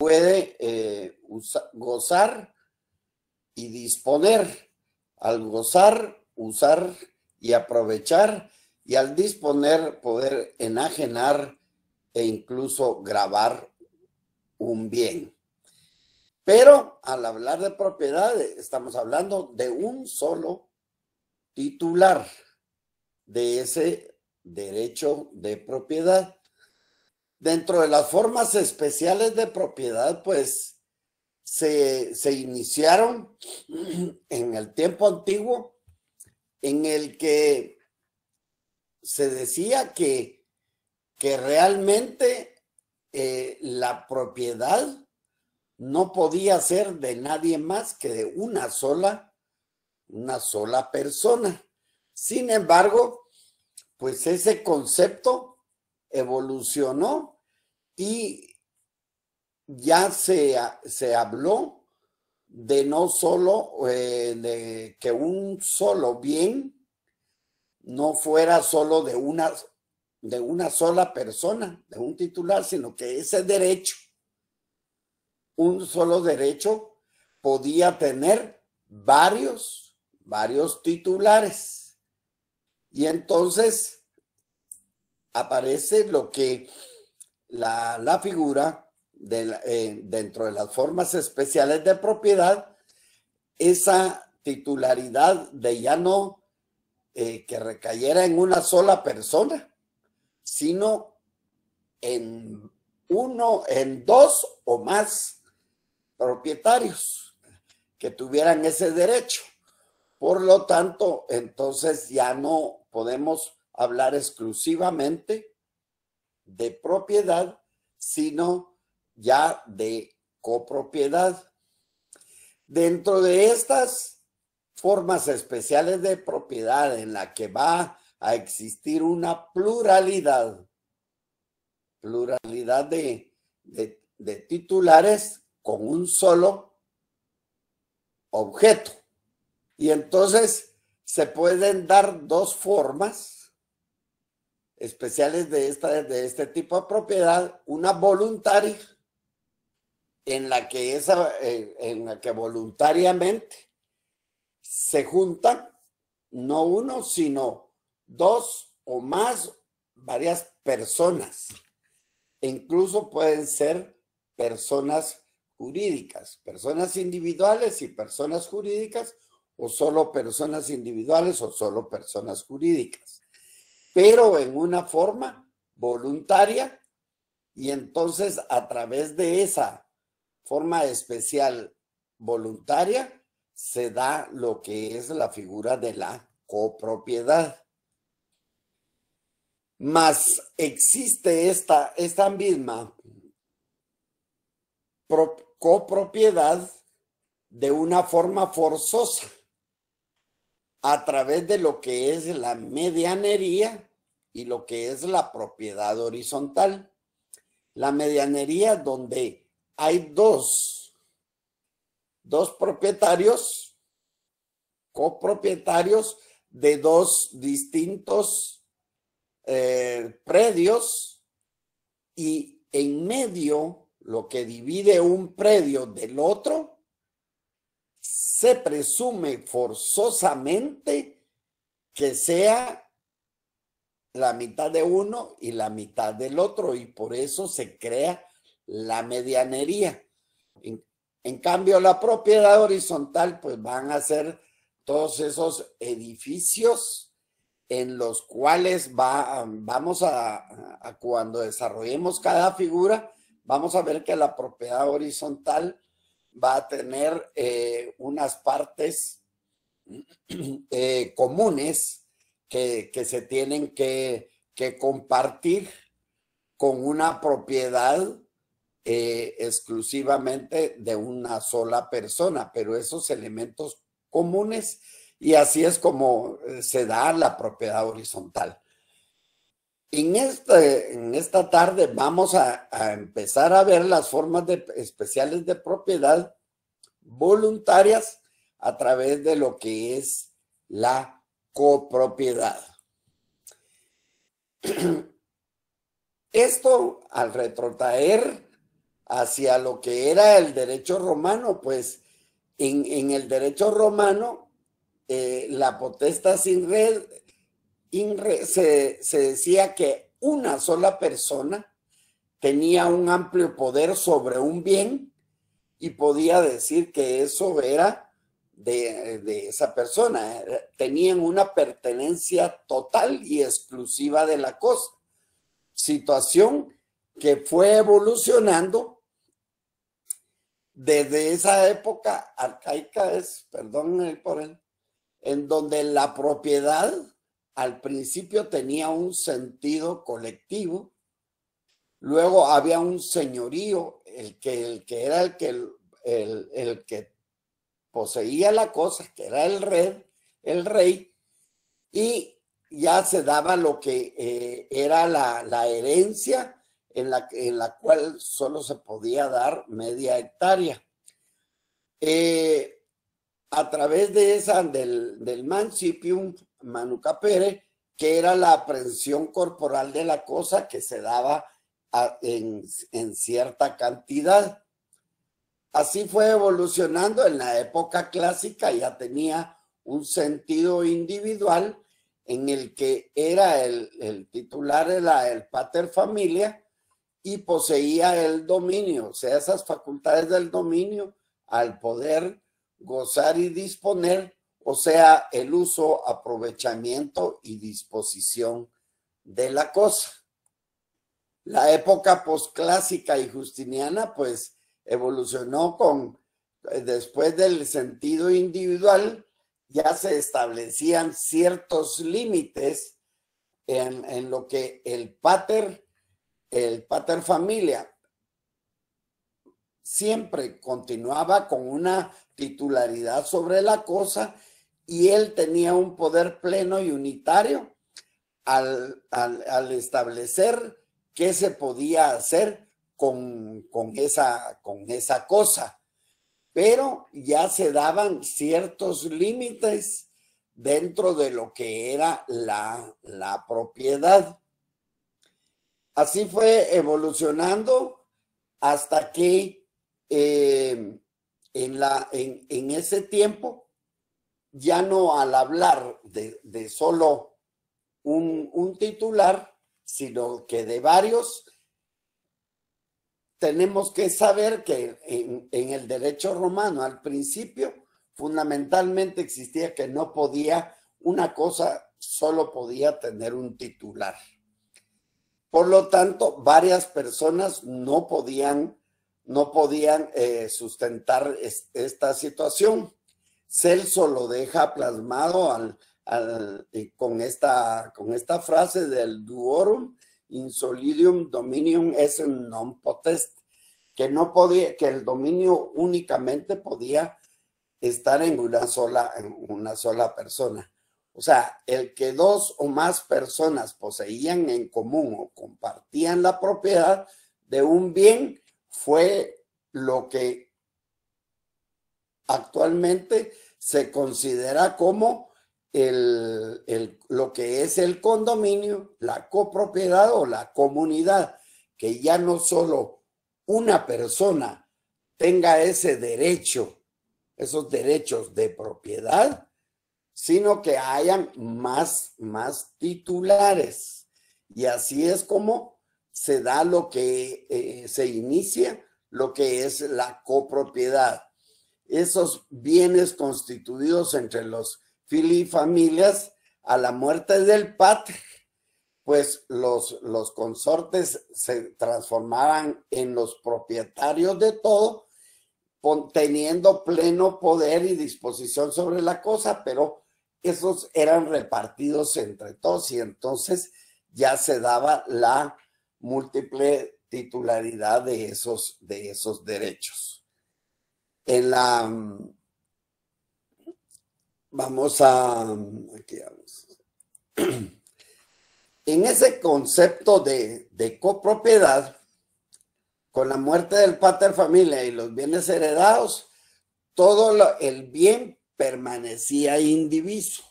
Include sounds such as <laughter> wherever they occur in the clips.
puede eh, gozar y disponer. Al gozar, usar y aprovechar, y al disponer, poder enajenar e incluso grabar un bien. Pero al hablar de propiedad, estamos hablando de un solo titular de ese derecho de propiedad. Dentro de las formas especiales de propiedad, pues se, iniciaron <clears throat> en el tiempo antiguo en el que se decía que, que realmente eh, la propiedad no podía ser de nadie más que de una sola, una sola persona. Sin embargo, pues ese concepto evolucionó y ya se, se habló de no solo eh, de que un solo bien no fuera solo de una, de una sola persona, de un titular, sino que ese derecho, un solo derecho, podía tener varios, varios titulares. Y entonces aparece lo que la, figura de, eh, dentro de las formas especiales de propiedad, esa titularidad de ya no eh, que recayera en una sola persona, sino en uno, en dos o más propietarios que tuvieran ese derecho. Por lo tanto, entonces ya no podemos hablar exclusivamente de propiedad, sino ya de copropiedad. Dentro de estas formas especiales de propiedad en la que va a existir una pluralidad, pluralidad de, titulares con un solo objeto. Y entonces se pueden dar dos formas especiales de, esta, de este tipo de propiedad, una voluntaria, en la que, esa, en la que voluntariamente se juntan, no uno, sino dos o más, varias personas. E incluso pueden ser personas jurídicas, personas individuales y personas jurídicas, o solo personas individuales o solo personas jurídicas pero en una forma voluntaria y entonces a través de esa forma especial voluntaria se da lo que es la figura de la copropiedad. Más existe esta, esta misma copropiedad de una forma forzosa a través de lo que es la medianería y lo que es la propiedad horizontal. La medianería donde hay dos, dos propietarios, copropietarios de dos distintos eh, predios y en medio lo que divide un predio del otro se presume forzosamente que sea la mitad de uno y la mitad del otro y por eso se crea la medianería. En, cambio, la propiedad horizontal, pues van a ser todos esos edificios en los cuales vamos a cuando desarrollemos cada figura, vamos a ver que la propiedad horizontal va a tener eh, unas partes <clears throat> eh, comunes que, se tienen que, compartir con una propiedad eh, exclusivamente de una sola persona, pero esos elementos comunes y así es como se da la propiedad horizontal. En, este, en esta tarde vamos a, empezar a ver las formas especiales de propiedad voluntarias a través de lo que es la copropiedad. <clears throat> Esto al retrotraer hacia lo que era el derecho romano, pues en, el derecho romano eh, la potestad sin red, se, decía que una sola persona tenía un amplio poder sobre un bien y podía decir que eso era de, esa persona. Tenían una pertenencia total y exclusiva de la cosa. Situación que fue evolucionando desde esa época arcaica, es, perdón por él, en donde la propiedad al principio tenía un sentido colectivo, luego había un señorío, el que, el que era el que, el, que poseía la cosa, que era el rey, el rey, y ya se daba lo que eh, era la, herencia en la, en la, cual solo se podía dar media hectárea. Eh, a través de esa, del, del mancipium, Manuca Pérez, que era la aprensión corporal de la cosa que se daba en, cierta cantidad. Así fue evolucionando. En la época clásica ya tenía un sentido individual en el que era el, el titular, era el pater familia y poseía el dominio, o sea, esas facultades del dominio al poder gozar y disponer o sea, el uso, aprovechamiento y disposición de la cosa. La época posclásica y justiniana, pues, evolucionó con, eh, después del sentido individual, ya se establecían ciertos límites en, en, lo que el pater, el pater familia, siempre continuaba con una titularidad sobre la cosa y él tenía un poder pleno y unitario al, establecer qué se podía hacer con, esa, con esa cosa. Pero ya se daban ciertos límites dentro de lo que era la, propiedad. Así fue evolucionando hasta que eh, en, la, en, en ese tiempo ya no al hablar de, solo un, titular, sino que de varios, tenemos que saber que en, el derecho romano al principio fundamentalmente existía que no podía, una cosa solo podía tener un titular. Por lo tanto, varias personas no podían, no podían eh, sustentar esta situación. Celso lo deja plasmado eh, con, esta, frase del duorum insolidium dominium es non potest, que no podía, que el dominio únicamente podía estar en una sola, en una sola persona. O sea, el que dos o más personas poseían en común o compartían la propiedad de un bien fue lo que actualmente se considera como lo que es el condominio, la copropiedad o la comunidad, que ya no solo una persona tenga ese derecho, esos derechos de propiedad, sino que hayan más, más titulares. Y así es como se da lo que eh, se inicia, lo que es la copropiedad esos bienes constituidos entre los fili familias, a la muerte del padre, pues los, los consortes se transformaban en los propietarios de todo, teniendo pleno poder y disposición sobre la cosa, pero esos eran repartidos entre todos y entonces ya se daba la múltiple titularidad de esos, de esos derechos en la... Mm, vamos a... Mm, aquí vamos. <clears throat> En ese concepto de, copropiedad, con la muerte del pater familia y los bienes heredados, todo el bien permanecía indiviso,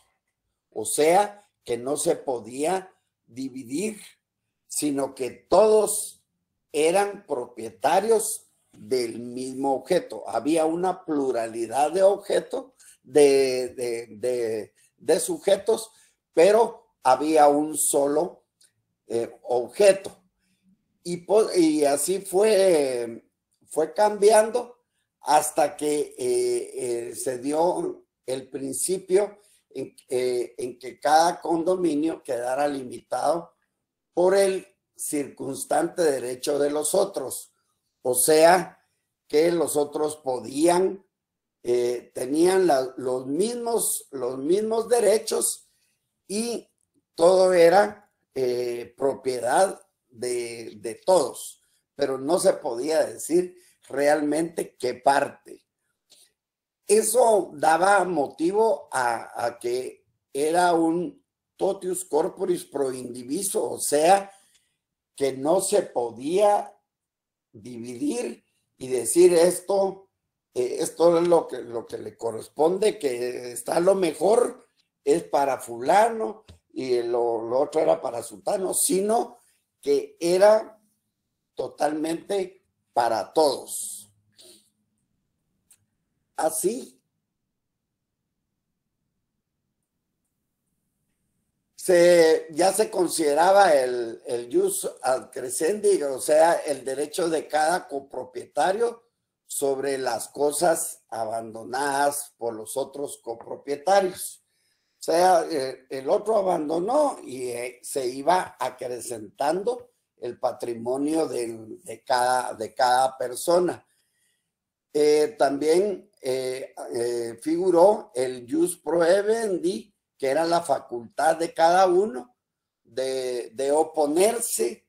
o sea, que no se podía dividir, sino que todos eran propietarios del mismo objeto. Había una pluralidad de objetos, de, sujetos, pero había un solo eh, objeto. Y, así fue, cambiando hasta que eh, eh, se dio el principio en, en que cada condominio quedara limitado por el circunstante derecho de los otros o sea, que los otros podían, eh, tenían los, mismos, los mismos derechos y todo era eh, propiedad de, todos, pero no se podía decir realmente qué parte. Eso daba motivo a, a que era un totius corporis pro indiviso, o sea, que no se podía dividir y decir esto, eh, esto es lo que, lo que le corresponde, que está lo mejor, es para fulano y lo otro era para sultano, sino que era totalmente para todos. Así se, ya se consideraba el, el jus ad crescendi, o sea, el derecho de cada copropietario sobre las cosas abandonadas por los otros copropietarios. O sea, eh, el, otro abandonó y eh, se iba acrecentando el patrimonio de, cada, de cada persona. Eh, también figuró el jus proevendi, que era la facultad de cada uno de, oponerse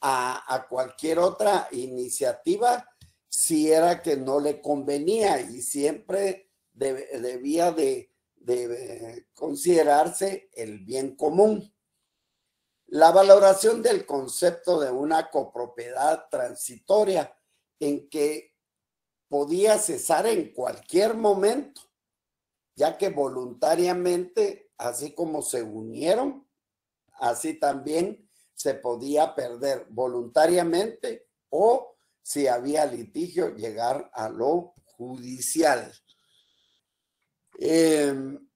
a, cualquier otra iniciativa si era que no le convenía y siempre debía de, de considerarse el bien común. La valoración del concepto de una copropiedad transitoria en que podía cesar en cualquier momento, ya que voluntariamente así como se unieron, así también se podía perder voluntariamente o si había litigio llegar a lo judicial. Em,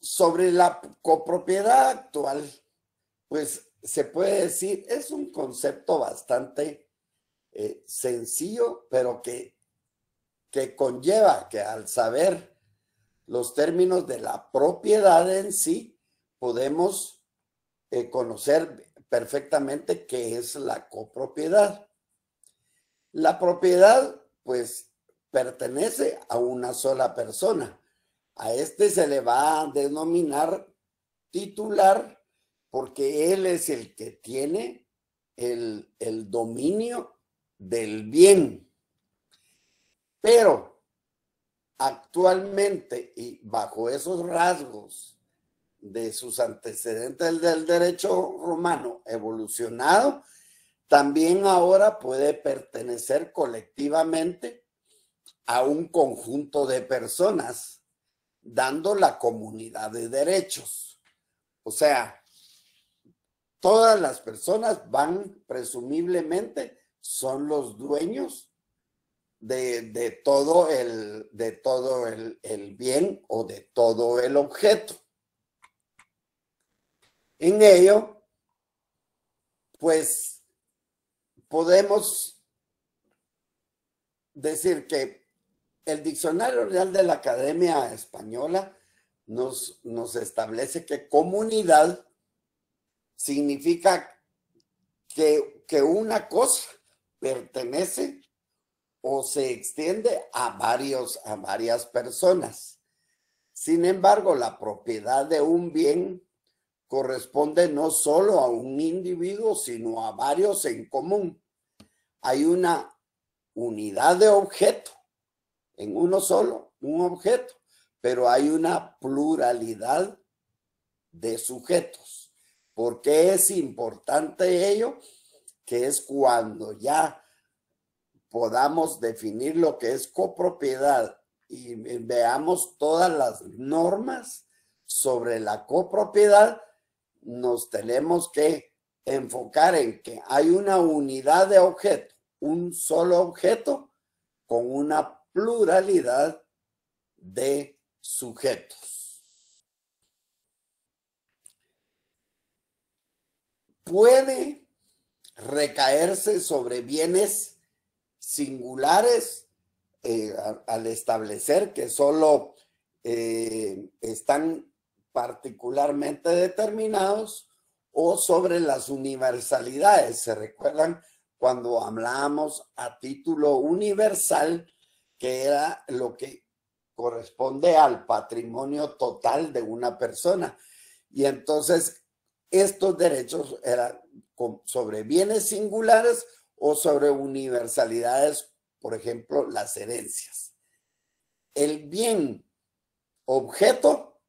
sobre la copropiedad actual, pues se puede decir, es un concepto bastante eh, sencillo, pero que conlleva que al saber los términos de la propiedad en sí, podemos eh, conocer perfectamente qué es la copropiedad. La propiedad, pues, pertenece a una sola persona. A este se le va a denominar titular porque él es el que tiene el, el dominio del bien. Pero actualmente y bajo esos rasgos de sus antecedentes del derecho romano evolucionado, también ahora puede pertenecer colectivamente a un conjunto de personas, dando la comunidad de derechos. O sea, todas las personas van presumiblemente, son los dueños de, todo, el, de todo el, bien o de todo el objeto. En ello, pues podemos decir que el Diccionario Real de la Academia Española nos, establece que comunidad significa que, que una cosa pertenece o se extiende a, varios, a varias personas. Sin embargo, la propiedad de un bien corresponde no solo a un individuo, sino a varios en común. Hay una unidad de objeto en uno solo, un objeto, pero hay una pluralidad de sujetos. ¿Por qué es importante ello? Que es cuando ya podamos definir lo que es copropiedad y veamos todas las normas sobre la copropiedad, nos tenemos que enfocar en que hay una unidad de objeto, un solo objeto con una pluralidad de sujetos. Puede recaerse sobre bienes singulares eh, al establecer que solo eh, están particularmente determinados o sobre las universalidades. ¿Se recuerdan cuando hablábamos a título universal, que era lo que corresponde al patrimonio total de una persona? Y entonces estos derechos eran sobre bienes singulares o sobre universalidades, por ejemplo, las herencias. El bien objeto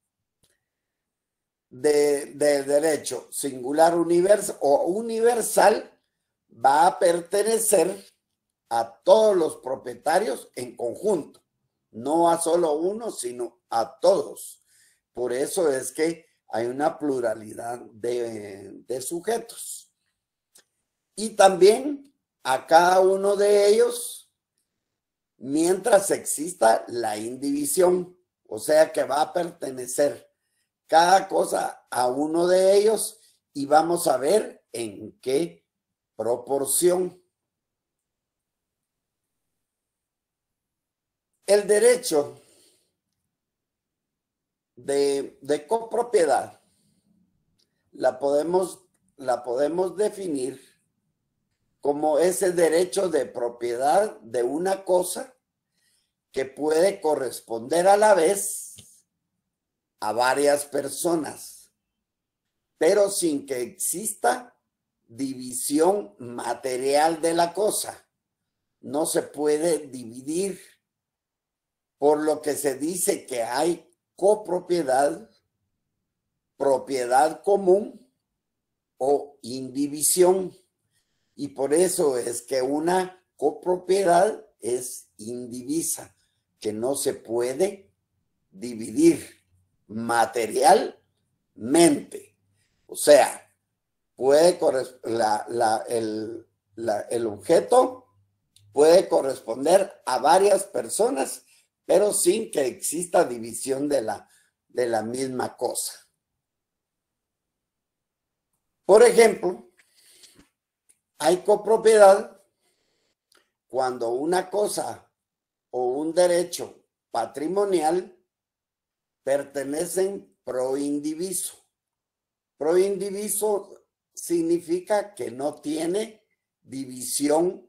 del de derecho singular o universal va a pertenecer a todos los propietarios en conjunto, no a solo uno, sino a todos. Por eso es que hay una pluralidad de, de sujetos. Y también a cada uno de ellos mientras exista la indivisión, o sea que va a pertenecer cada cosa a uno de ellos y vamos a ver en qué proporción. El derecho de, copropiedad la podemos, la podemos definir como ese derecho de propiedad de una cosa que puede corresponder a la vez a varias personas, pero sin que exista división material de la cosa. No se puede dividir, por lo que se dice que hay copropiedad, propiedad común o indivisión. Y por eso es que una copropiedad es indivisa, que no se puede dividir materialmente. O sea, puede el, el objeto puede corresponder a varias personas, pero sin que exista división de la, de la misma cosa. Por ejemplo, hay copropiedad cuando una cosa o un derecho patrimonial pertenecen pro indiviso. Pro indiviso significa que no tiene división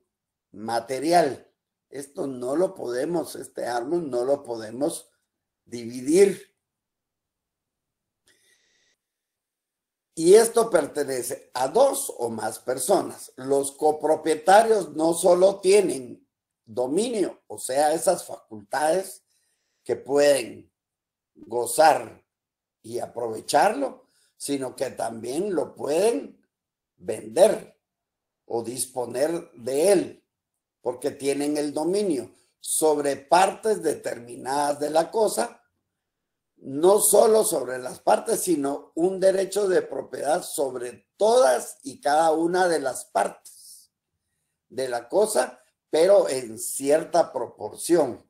material. Esto no lo podemos, este árbol no lo podemos dividir. Y esto pertenece a dos o más personas. Los copropietarios no solo tienen dominio, o sea, esas facultades que pueden gozar y aprovecharlo, sino que también lo pueden vender o disponer de él, porque tienen el dominio sobre partes determinadas de la cosa no solo sobre las partes, sino un derecho de propiedad sobre todas y cada una de las partes de la cosa, pero en cierta proporción,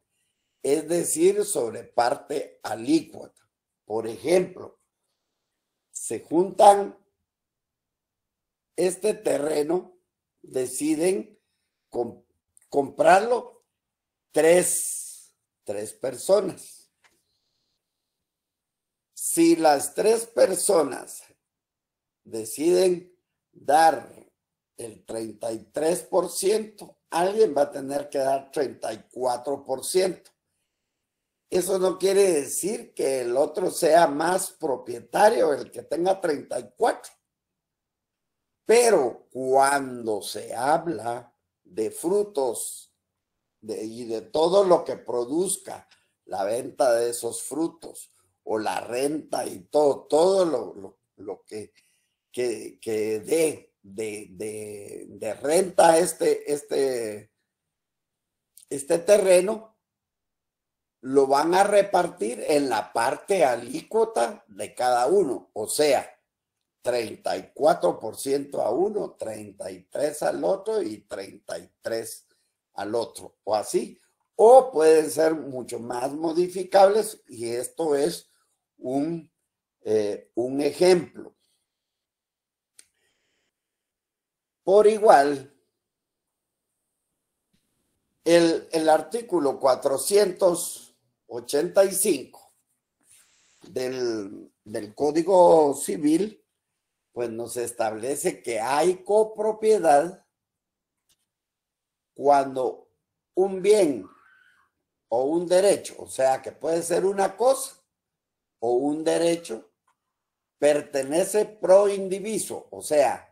es decir, sobre parte alícuota. Por ejemplo, se juntan este terreno, deciden comprarlo tres, tres personas si las tres personas deciden dar el 33%, alguien va a tener que dar 34%. Eso no quiere decir que el otro sea más propietario, el que tenga 34. Pero cuando se habla de frutos y de todo lo que produzca la venta de esos frutos, o la renta y todo, todo lo, que, que, dé de, de, renta este, este, este terreno, lo van a repartir en la parte alícuota de cada uno, o sea, 34% a uno, 33 al otro y 33 al otro, o así, o pueden ser mucho más modificables y esto es eh, un, ejemplo. Por igual, el, artículo 485 del, del Código Civil, pues nos establece que hay copropiedad cuando un bien o un derecho, o sea, que puede ser una cosa o un derecho pertenece pro indiviso, o sea,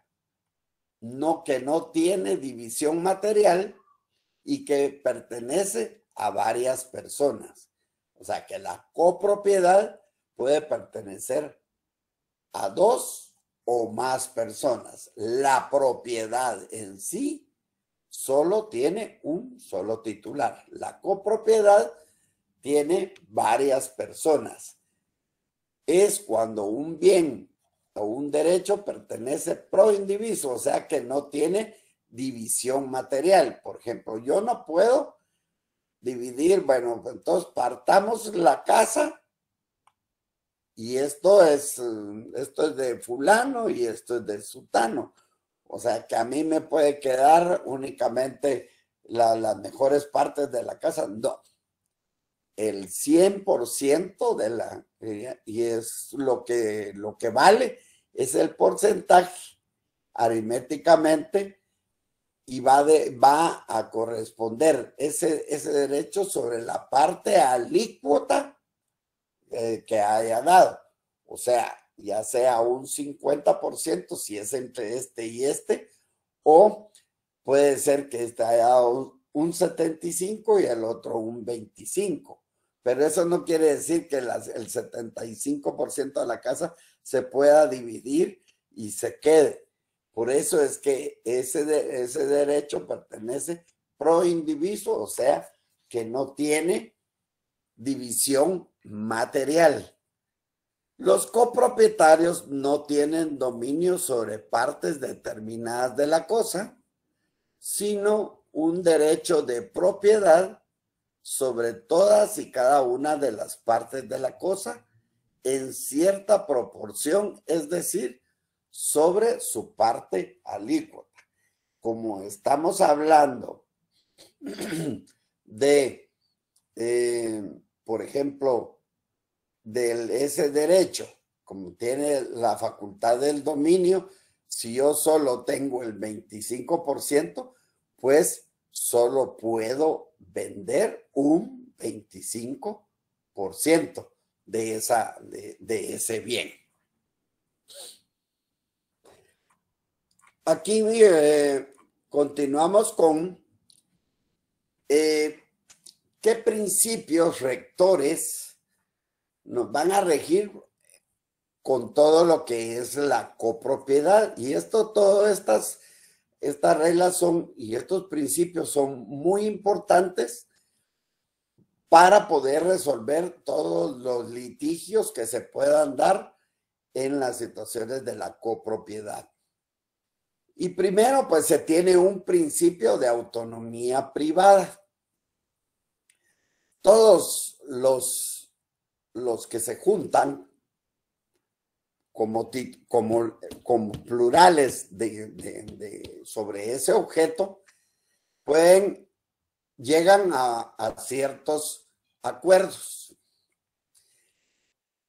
no que no tiene división material y que pertenece a varias personas. O sea, que la copropiedad puede pertenecer a dos o más personas. La propiedad en sí solo tiene un solo titular. La copropiedad tiene varias personas es cuando un bien o un derecho pertenece pro indiviso, o sea que no tiene división material. Por ejemplo, yo no puedo dividir, bueno, entonces partamos la casa y esto es, eh, esto es de fulano y esto es de sutano. O sea que a mí me puede quedar únicamente las mejores partes de la casa. No, el 100% de la, y es lo que, lo que vale, es el porcentaje aritméticamente y va, de, va a corresponder ese, ese derecho sobre la parte alícuota eh, que haya dado. O sea, ya sea un 50% si es entre este y este, o puede ser que este haya dado un, un 75 y el otro un 25 pero eso no quiere decir que el 75% de la casa se pueda dividir y se quede. Por eso es que ese, ese derecho pertenece pro indiviso, o sea, que no tiene división material. Los copropietarios no tienen dominio sobre partes determinadas de la cosa, sino un derecho de propiedad sobre todas y cada una de las partes de la cosa en cierta proporción, es decir, sobre su parte alícuota. Como estamos hablando <clears throat> de, eh, por ejemplo, de ese derecho, como tiene la facultad del dominio, si yo solo tengo el 25%, pues solo puedo vender un 25% de, esa, de, ese bien. Aquí eh, continuamos con eh, qué principios rectores nos van a regir con todo lo que es la copropiedad. Y esto, todas estas estas reglas son y estos principios son muy importantes para poder resolver todos los litigios que se puedan dar en las situaciones de la copropiedad. Y primero, pues se tiene un principio de autonomía privada. Todos los, los que se juntan como, como, plurales sobre ese objeto, pueden, llegan a, ciertos acuerdos.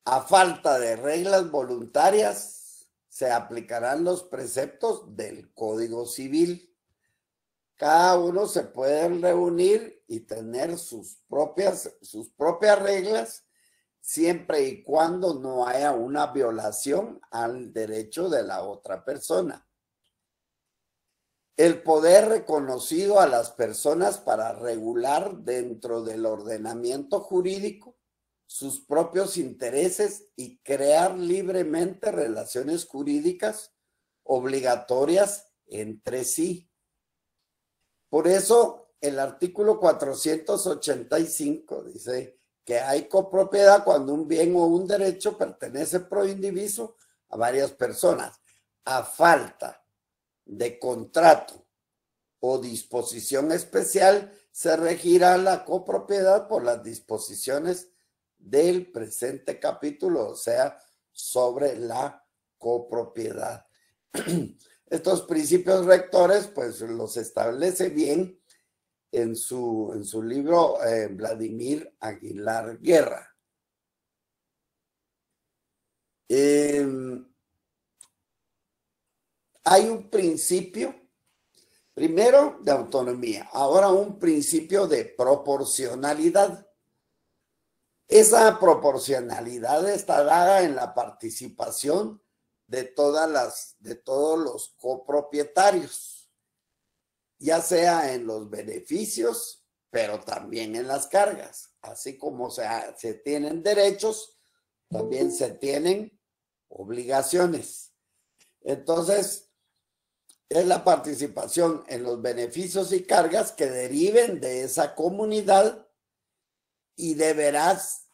A falta de reglas voluntarias, se aplicarán los preceptos del Código Civil. Cada uno se puede reunir y tener sus propias, sus propias reglas siempre y cuando no haya una violación al derecho de la otra persona. El poder reconocido a las personas para regular dentro del ordenamiento jurídico sus propios intereses y crear libremente relaciones jurídicas obligatorias entre sí. Por eso el artículo 485 dice que hay copropiedad cuando un bien o un derecho pertenece pro indiviso a varias personas, a falta de contrato o disposición especial, se regirá la copropiedad por las disposiciones del presente capítulo, o sea, sobre la copropiedad. <clears throat> Estos principios rectores, pues los establece bien en su, libro eh, Vladimir Aguilar Guerra. Em, hay un principio, primero de autonomía, ahora un principio de proporcionalidad. Esa proporcionalidad está dada en la participación de todas las, de todos los copropietarios ya sea en los beneficios, pero también en las cargas. Así como se, tienen derechos, también se tienen obligaciones. Entonces, es la participación en los beneficios y cargas que deriven de esa comunidad y deberás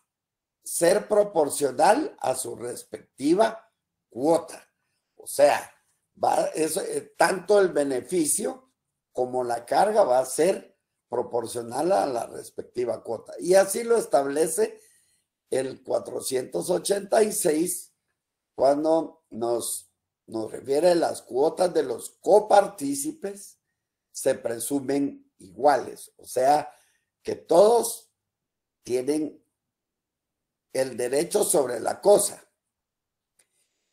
ser proporcional a su respectiva cuota. O sea, eh, tanto el beneficio como la carga va a ser proporcional a la respectiva cuota. Y así lo establece el 486 cuando nos, nos refiere a las cuotas de los copartícipes se presumen iguales, o sea, que todos tienen el derecho sobre la cosa.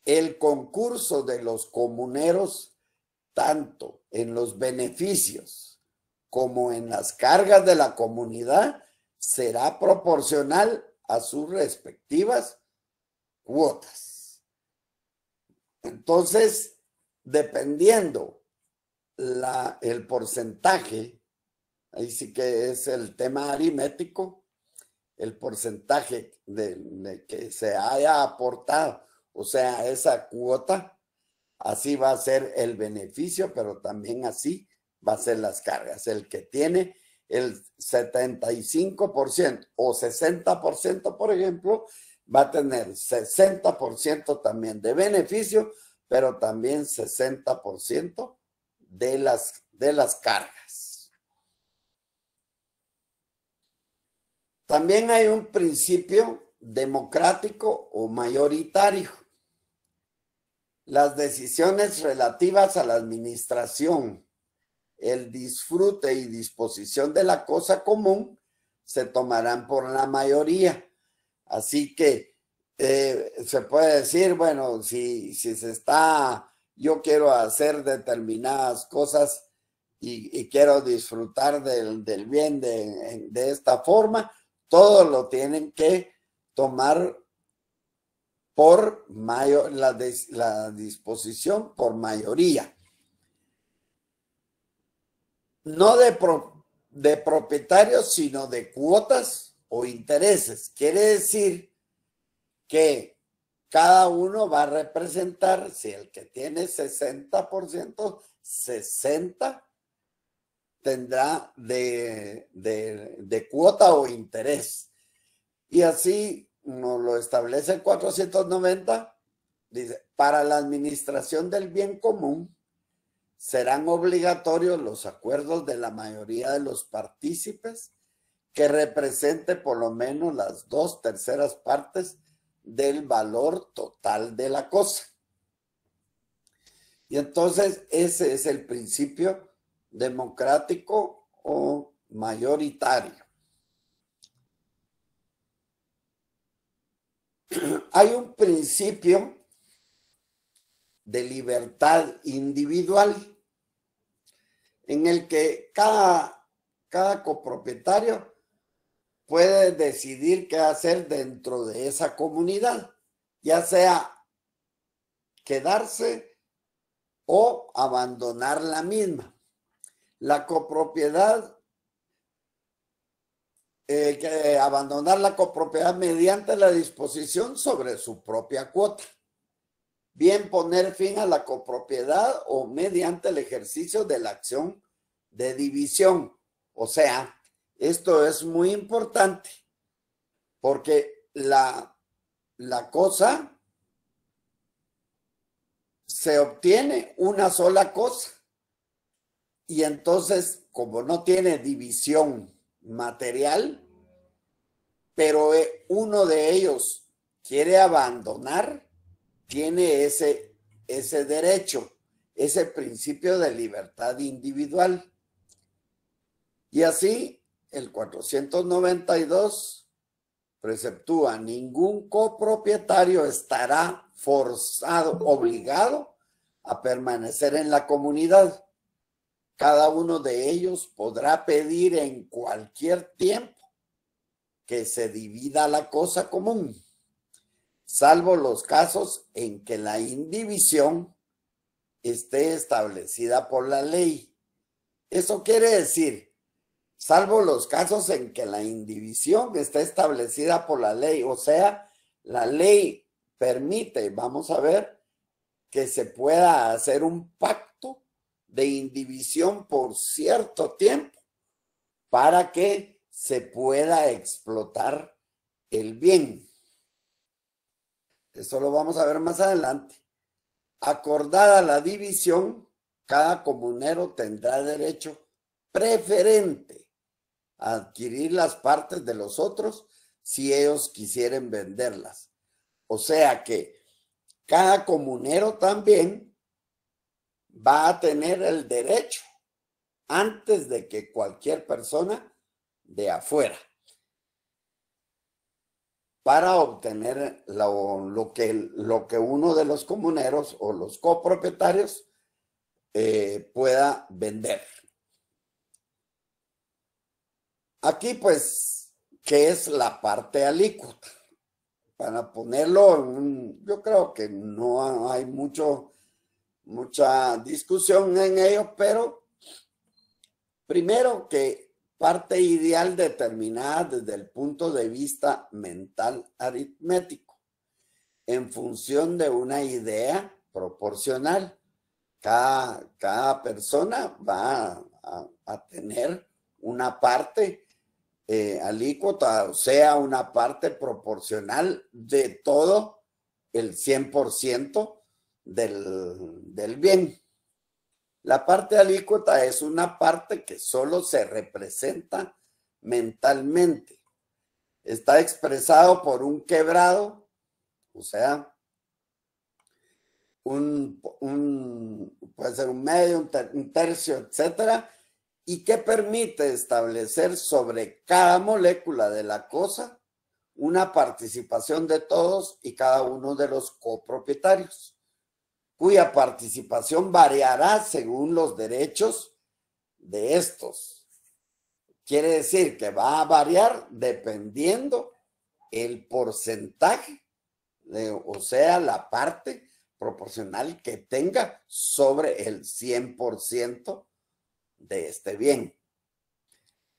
El concurso de los comuneros tanto en los beneficios como en las cargas de la comunidad, será proporcional a sus respectivas cuotas. Entonces, dependiendo la, el porcentaje, ahí sí que es el tema aritmético, el porcentaje de que se haya aportado, o sea, esa cuota, así va a ser el beneficio, pero también así va a ser las cargas. El que tiene el 75% o 60%, por ejemplo, va a tener 60% también de beneficio, pero también 60% de las, de las cargas. También hay un principio democrático o mayoritario las decisiones relativas a la administración, el disfrute y disposición de la cosa común se tomarán por la mayoría. Así que eh, se puede decir, bueno, si, se está, yo quiero hacer determinadas cosas y, quiero disfrutar del, bien de, de esta forma, todos lo tienen que tomar por mayor, la, la disposición por mayoría. No de, de propietarios, sino de cuotas o intereses. Quiere decir que cada uno va a representar, si el que tiene 60%, 60 tendrá de, de, de, cuota o interés. Y así nos lo establece el 490, dice, para la administración del bien común serán obligatorios los acuerdos de la mayoría de los partícipes que represente por lo menos las dos terceras partes del valor total de la cosa. Y entonces ese es el principio democrático o mayoritario. <clears throat> hay un principio de libertad individual en el que cada, cada copropietario puede decidir qué hacer dentro de esa comunidad, ya sea quedarse o abandonar la misma. La copropiedad eh, que abandonar la copropiedad mediante la disposición sobre su propia cuota. Bien poner fin a la copropiedad o mediante el ejercicio de la acción de división. O sea, esto es muy importante porque la, la cosa se obtiene una sola cosa. Y entonces, como no tiene división material, pero eh, uno de ellos quiere abandonar, tiene ese, ese derecho, ese principio de libertad individual. Y así, el 492 preceptúa, ningún copropietario estará forzado, obligado a permanecer en la comunidad cada uno de ellos podrá pedir en cualquier tiempo que se divida la cosa común, salvo los casos en que la indivisión esté establecida por la ley. Eso quiere decir, salvo los casos en que la indivisión esté establecida por la ley, o sea, la ley permite, vamos a ver, que se pueda hacer un pacto de indivisión por cierto tiempo para que se pueda explotar el bien. Eso lo vamos a ver más adelante. Acordada la división, cada comunero tendrá derecho preferente a adquirir las partes de los otros si ellos quisieren venderlas. O sea que cada comunero también va a tener el derecho antes de que cualquier persona de afuera para obtener lo, que, lo que uno de los comuneros o los copropietarios eh, pueda vender. Aquí pues, ¿qué es la parte alícuota? Para ponerlo, yo creo que no hay mucho mucha discusión en ello, pero primero que parte ideal determinada desde el punto de vista mental aritmético, en función de una idea proporcional. Cada, persona va a, tener una parte eh, alícuota, o sea, una parte proporcional de todo el 100% del, bien. La parte alícuota es una parte que solo se representa mentalmente. Está expresado por un quebrado, o sea, un, puede ser un medio, un, un tercio, etcétera, y que permite establecer sobre cada molécula de la cosa una participación de todos y cada uno de los copropietarios cuya participación variará según los derechos de estos. Quiere decir que va a variar dependiendo el porcentaje, o sea, la parte proporcional que tenga sobre el 100% de este bien.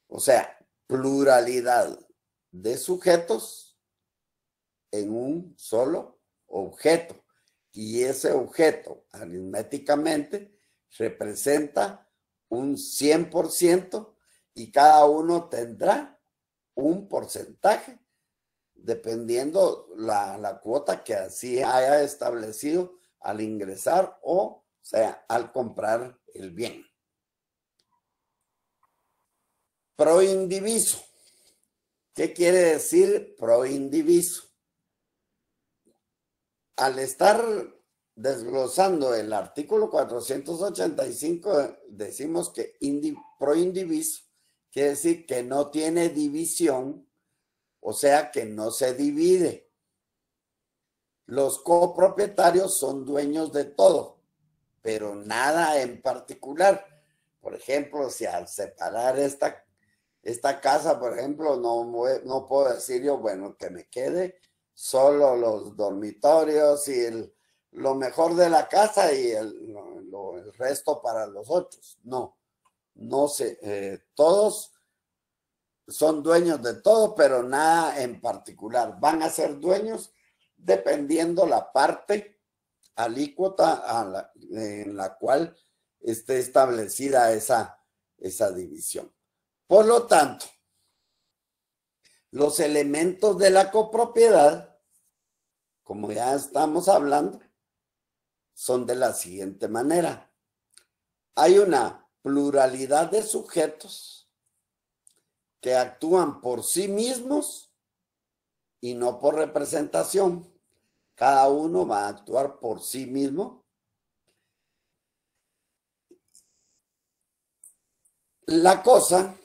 O sea, pluralidad de sujetos en un solo objeto y ese objeto aritméticamente representa un 100% y cada uno tendrá un porcentaje dependiendo la, cuota que así haya establecido al ingresar o, o sea, al comprar el bien. Proindiviso. ¿Qué quiere decir proindiviso? al estar desglosando el artículo 485, decimos que pro indiviso, quiere decir que no tiene división, o sea que no se divide. Los copropietarios son dueños de todo, pero nada en particular. Por ejemplo, si al separar esta, esta casa, por ejemplo, no, no puedo decir yo, bueno, que me quede solo los dormitorios y lo mejor de la casa y el, resto para los otros. No, no sé, eh, todos son dueños de todo, pero nada en particular. Van a ser dueños dependiendo la parte alícuota en la cual esté establecida esa, esa división. Por lo tanto, los elementos de la copropiedad como ya estamos hablando, son de la siguiente manera. Hay una pluralidad de sujetos que actúan por sí mismos y no por representación. Cada uno va a actuar por sí mismo. La cosa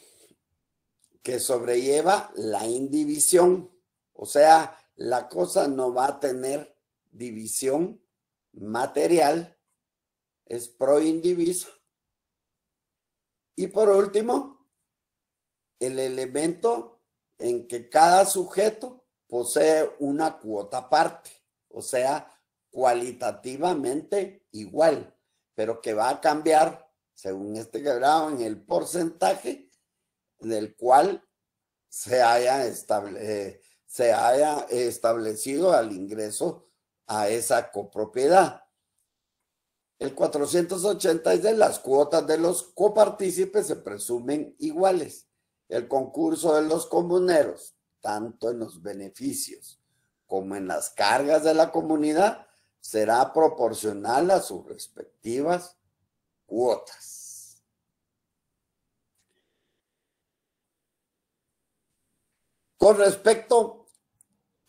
que sobrelleva la indivisión, o sea, la cosa no va a tener división material, es pro indiviso. Y por último, el elemento en que cada sujeto posee una cuota parte, o sea, cualitativamente igual, pero que va a cambiar, según este quebrado, en el porcentaje del cual se haya establecido. Eh, se haya establecido al ingreso a esa copropiedad. El 480 es de las cuotas de los copartícipes se presumen iguales. El concurso de los comuneros, tanto en los beneficios como en las cargas de la comunidad, será proporcional a sus respectivas cuotas. Con respecto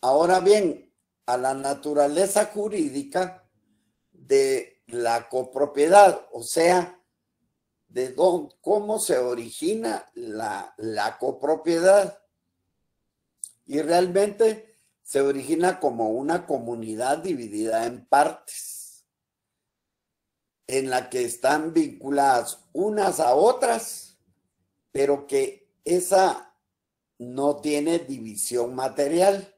Ahora bien, a la naturaleza jurídica de la copropiedad, o sea, de cómo se origina la, la copropiedad. Y realmente se origina como una comunidad dividida en partes, en la que están vinculadas unas a otras, pero que esa no tiene división material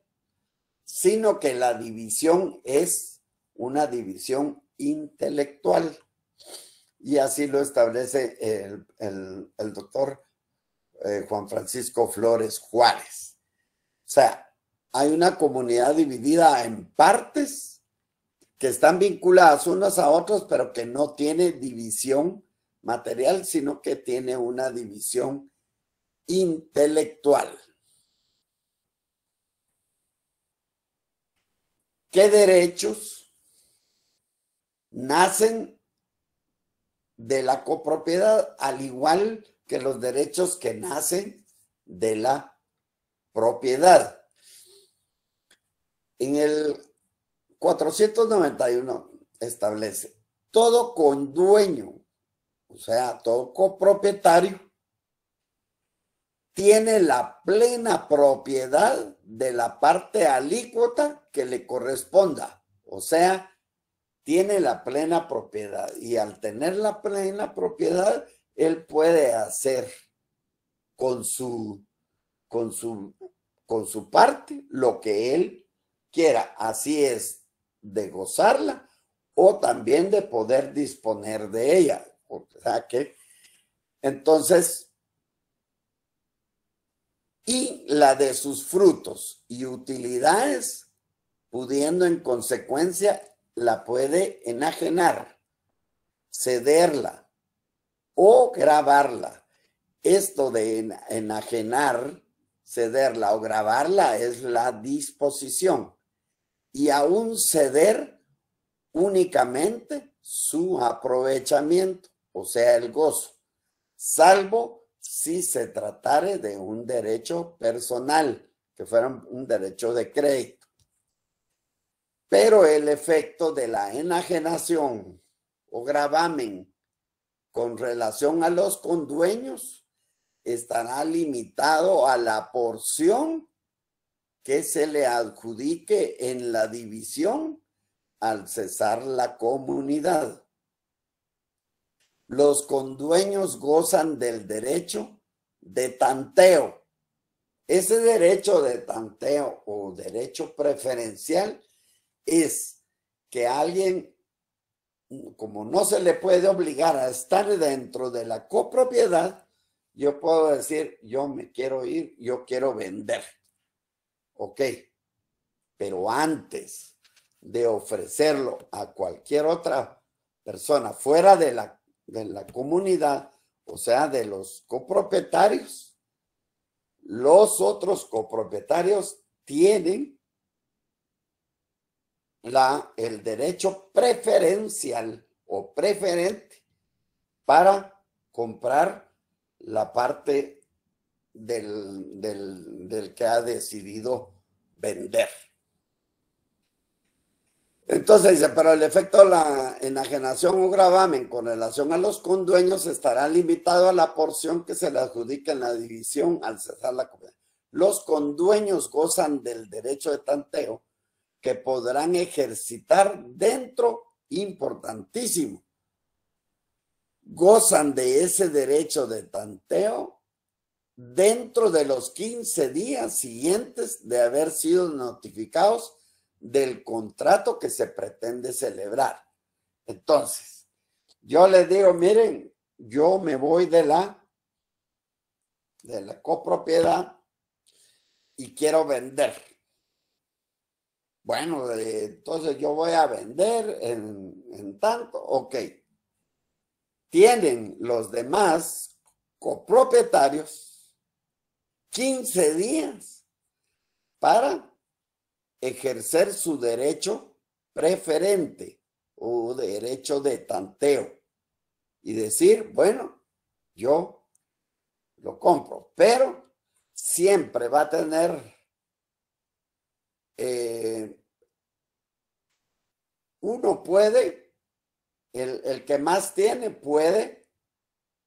sino que la división es una división intelectual. Y así lo establece el, doctor eh, Juan Francisco Flores Juárez. O sea, hay una comunidad dividida en partes que están vinculadas unas a otras, pero que no tiene división material, sino que tiene una división intelectual. qué derechos nacen de la copropiedad, al igual que los derechos que nacen de la propiedad. En el 491 establece, todo con dueño, o sea, todo copropietario, tiene la plena propiedad de la parte alícuota que le corresponda. O sea, tiene la plena propiedad y al tener la plena propiedad, él puede hacer con su, con su, con su parte lo que él quiera. Así es, de gozarla o también de poder disponer de ella. O sea que, entonces, y la de sus frutos y utilidades, pudiendo en consecuencia la puede enajenar, cederla o grabarla. Esto de enajenar, cederla o grabarla es la disposición y aún ceder únicamente su aprovechamiento, o sea, el gozo, salvo si se tratara de un derecho personal, que fuera un derecho de crédito. Pero el efecto de la enajenación o gravamen con relación a los condueños estará limitado a la porción que se le adjudique en la división al cesar la comunidad los condueños gozan del derecho de tanteo. Ese derecho de tanteo o derecho preferencial es que alguien, como no se le puede obligar a estar dentro de la copropiedad, yo puedo decir, yo me quiero ir, yo quiero vender. Ok, pero antes de ofrecerlo a cualquier otra persona fuera de la de la comunidad, o sea, de los copropietarios. Los otros copropietarios tienen la, el derecho preferencial o preferente para comprar la parte del, del, del que ha decidido vender. Entonces dice, pero el efecto de la enajenación o gravamen con relación a los condueños estará limitado a la porción que se le adjudica en la división al cesar la comunidad. Los condueños gozan del derecho de tanteo que podrán ejercitar dentro, importantísimo, gozan de ese derecho de tanteo dentro de los 15 días siguientes de haber sido notificados del contrato que se pretende celebrar. Entonces, yo les digo, miren, yo me voy de la, de la copropiedad y quiero vender. Bueno, eh, entonces yo voy a vender en, en tanto, ok. Tienen los demás copropietarios 15 días para ejercer su derecho preferente o derecho de tanteo y decir, bueno, yo lo compro, pero siempre va a tener eh, uno puede, el, que más tiene puede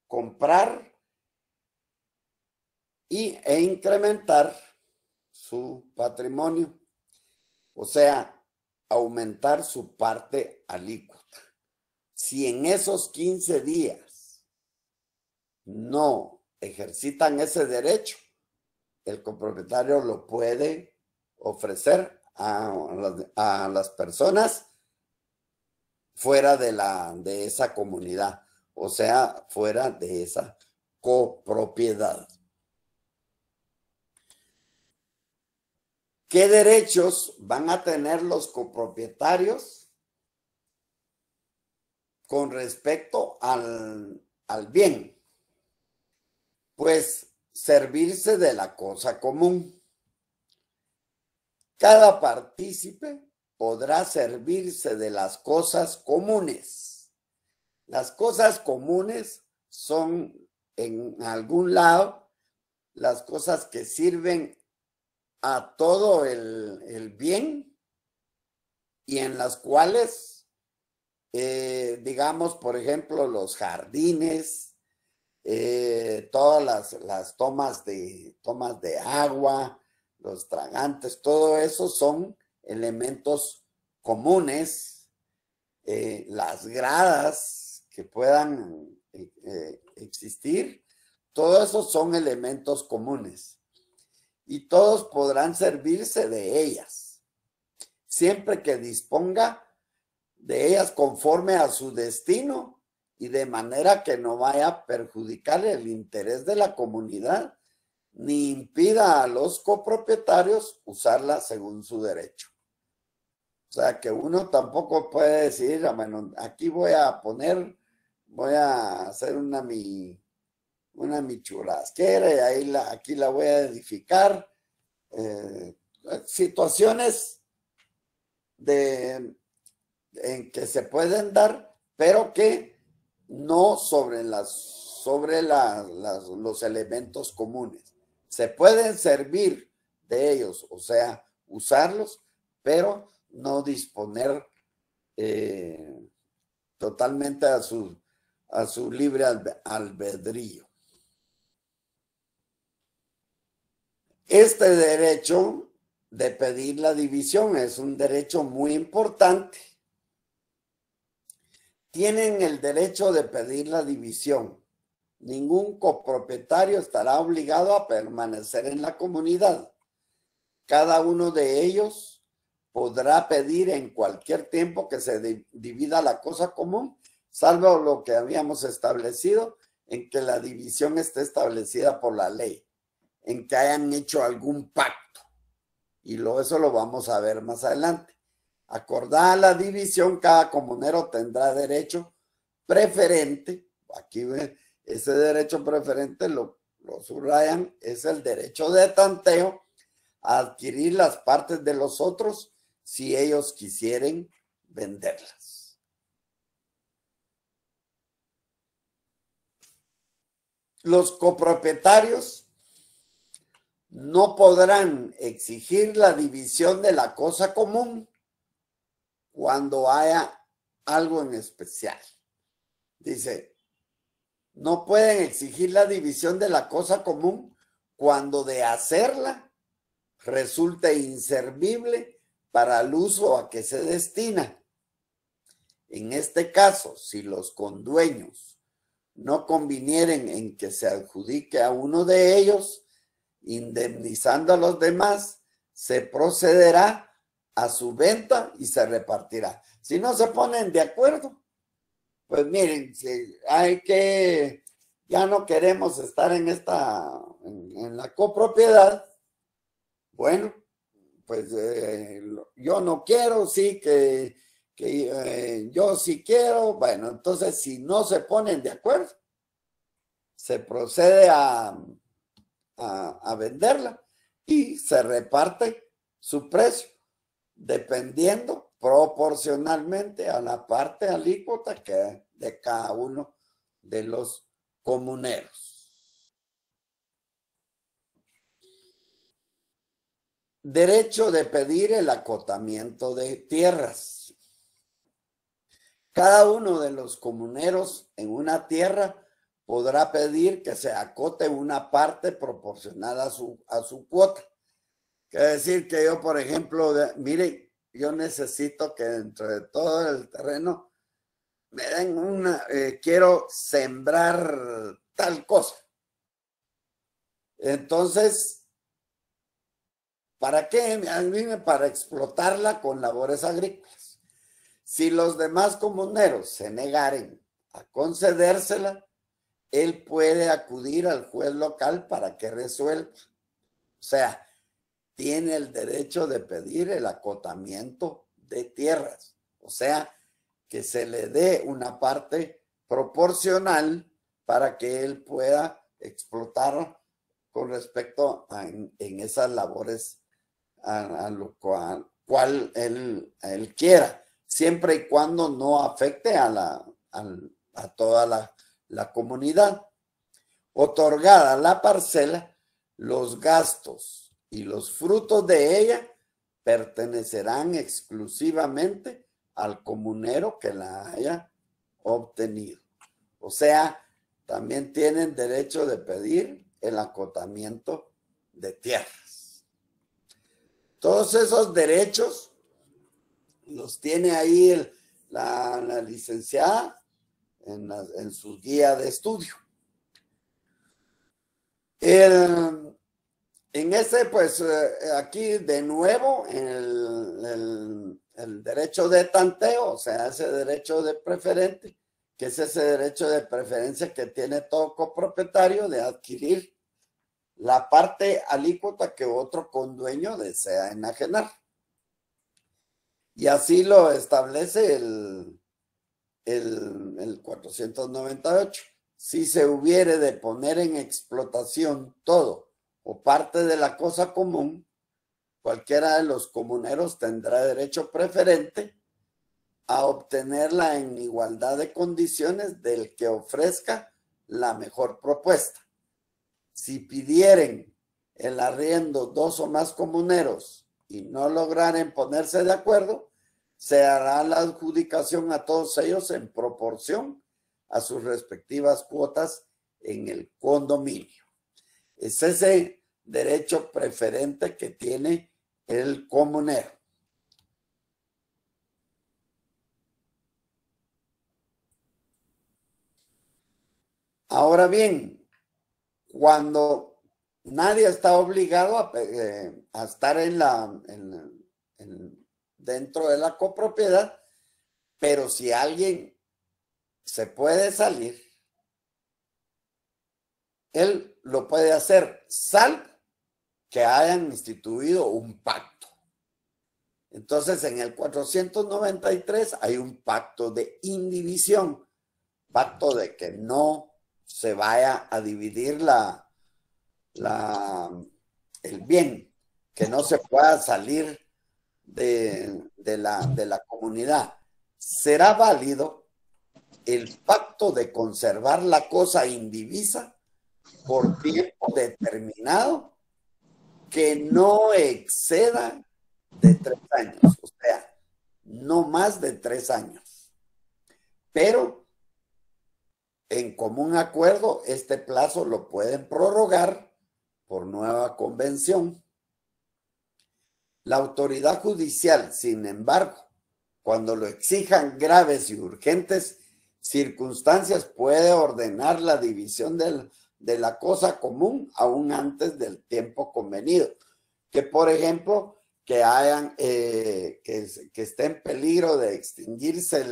comprar y, e incrementar su patrimonio o sea, aumentar su parte alícuota. Si en esos 15 días no ejercitan ese derecho, el copropietario lo puede ofrecer a las, personas fuera de, la, de esa comunidad, o sea, fuera de esa copropiedad. ¿Qué derechos van a tener los copropietarios con respecto al, al bien? Pues servirse de la cosa común. Cada partícipe podrá servirse de las cosas comunes. Las cosas comunes son en algún lado las cosas que sirven a todo el, bien y en las cuales, eh, digamos, por ejemplo, los jardines, eh, todas las, las, tomas, de, tomas de agua, los tragantes, todo eso son elementos comunes, eh, las gradas que puedan existir, todo eso son elementos comunes y todos podrán servirse de ellas, siempre que disponga de ellas conforme a su destino y de manera que no vaya a perjudicar el interés de la comunidad ni impida a los copropietarios usarla según su derecho. O sea que uno tampoco puede decir, ah, bueno, aquí voy a poner, voy a hacer una mi una michurasquera y ahí la, aquí la voy a edificar. Eh, situaciones de, en que se pueden dar, pero que no sobre, las, sobre las, los elementos comunes. Se pueden servir de ellos, o sea, usarlos, pero no disponer eh, totalmente a su, a su libre albedrío. Este derecho de pedir la división es un derecho muy importante. Tienen el derecho de pedir la división. Ningún copropietario estará obligado a permanecer en la comunidad. Cada uno de ellos podrá pedir en cualquier tiempo que se divida la cosa común, salvo lo que habíamos establecido en que la división esté establecida por la ley en que hayan hecho algún pacto. Y lo eso lo vamos a ver más adelante. Acordada la división, cada comunero tendrá derecho preferente. Aquí ese derecho preferente lo, lo subrayan, es el derecho de tanteo a adquirir las partes de los otros si ellos quisieren venderlas. los copropietarios no podrán exigir la división de la cosa común cuando haya algo en especial. Dice, no pueden exigir la división de la cosa común cuando de hacerla resulte inservible para el uso a que se destina. En este caso, si los condueños no convinieren en que se adjudique a uno de ellos, indemnizando a los demás, se procederá a su venta y se repartirá. Si no se ponen de acuerdo, pues miren, si hay que, ya no queremos estar en esta, en, la copropiedad, bueno, pues eh, yo no quiero, sí que, que eh, yo sí quiero, bueno, entonces si no se ponen de acuerdo, se procede a, a, venderla y se reparte su precio dependiendo proporcionalmente a la parte alícuota que de cada uno de los comuneros. Derecho de pedir el acotamiento de tierras. Cada uno de los comuneros en una tierra podrá pedir que se acote una parte proporcionada a su, cuota. Quiere decir que yo, por ejemplo, miren, mire, yo necesito que dentro de todo el terreno me den una, eh, quiero sembrar tal cosa. Entonces, ¿para qué? A mí para explotarla con labores agrícolas. Si los demás comuneros se negaren a concedérsela, él puede acudir al juez local para que resuelva. O sea, tiene el derecho de pedir el acotamiento de tierras. O sea, que se le dé una parte proporcional para que él pueda explotar con respecto a, en, esas labores a, lo cual, él, quiera, siempre y cuando no afecte a, la, a toda la la comunidad. Otorgada la parcela, los gastos y los frutos de ella pertenecerán exclusivamente al comunero que la haya obtenido. O sea, también tienen derecho de pedir el acotamiento de tierras. Todos esos derechos los tiene ahí la licenciada en, sus en su guía de estudio. en ese, pues eh, aquí de nuevo, el, el, derecho de tanteo, o sea, ese derecho de preferente, que es ese derecho de preferencia que tiene todo copropietario de adquirir la parte alícuota que otro condueño desea enajenar. Y así lo establece el, el, 498. Si se hubiere de poner en explotación todo o parte de la cosa común, cualquiera de los comuneros tendrá derecho preferente a obtenerla en igualdad de condiciones del que ofrezca la mejor propuesta. Si pidieren el arriendo dos o más comuneros y no lograren ponerse de acuerdo, se hará la adjudicación a todos ellos en proporción a sus respectivas cuotas en el condominio. Es ese derecho preferente que tiene el comunero. Ahora bien, cuando nadie está obligado a, eh, estar en la, dentro de la copropiedad, pero si alguien se puede salir, él lo puede hacer, sal que hayan instituido un pacto. Entonces, en el 493 hay un pacto de indivisión, pacto de que no se vaya a dividir la, la, el bien, que no se pueda salir de, la, la comunidad, ¿será válido el pacto de conservar la cosa indivisa por tiempo determinado que no exceda de tres años? O sea, no más de tres años. Pero en común acuerdo, este plazo lo pueden prorrogar por nueva convención la autoridad judicial, sin embargo, cuando lo exijan graves y urgentes circunstancias, puede ordenar la división de la cosa común aún antes del tiempo convenido. Que, por ejemplo, que, hayan, eh, que, esté en peligro de extinguirse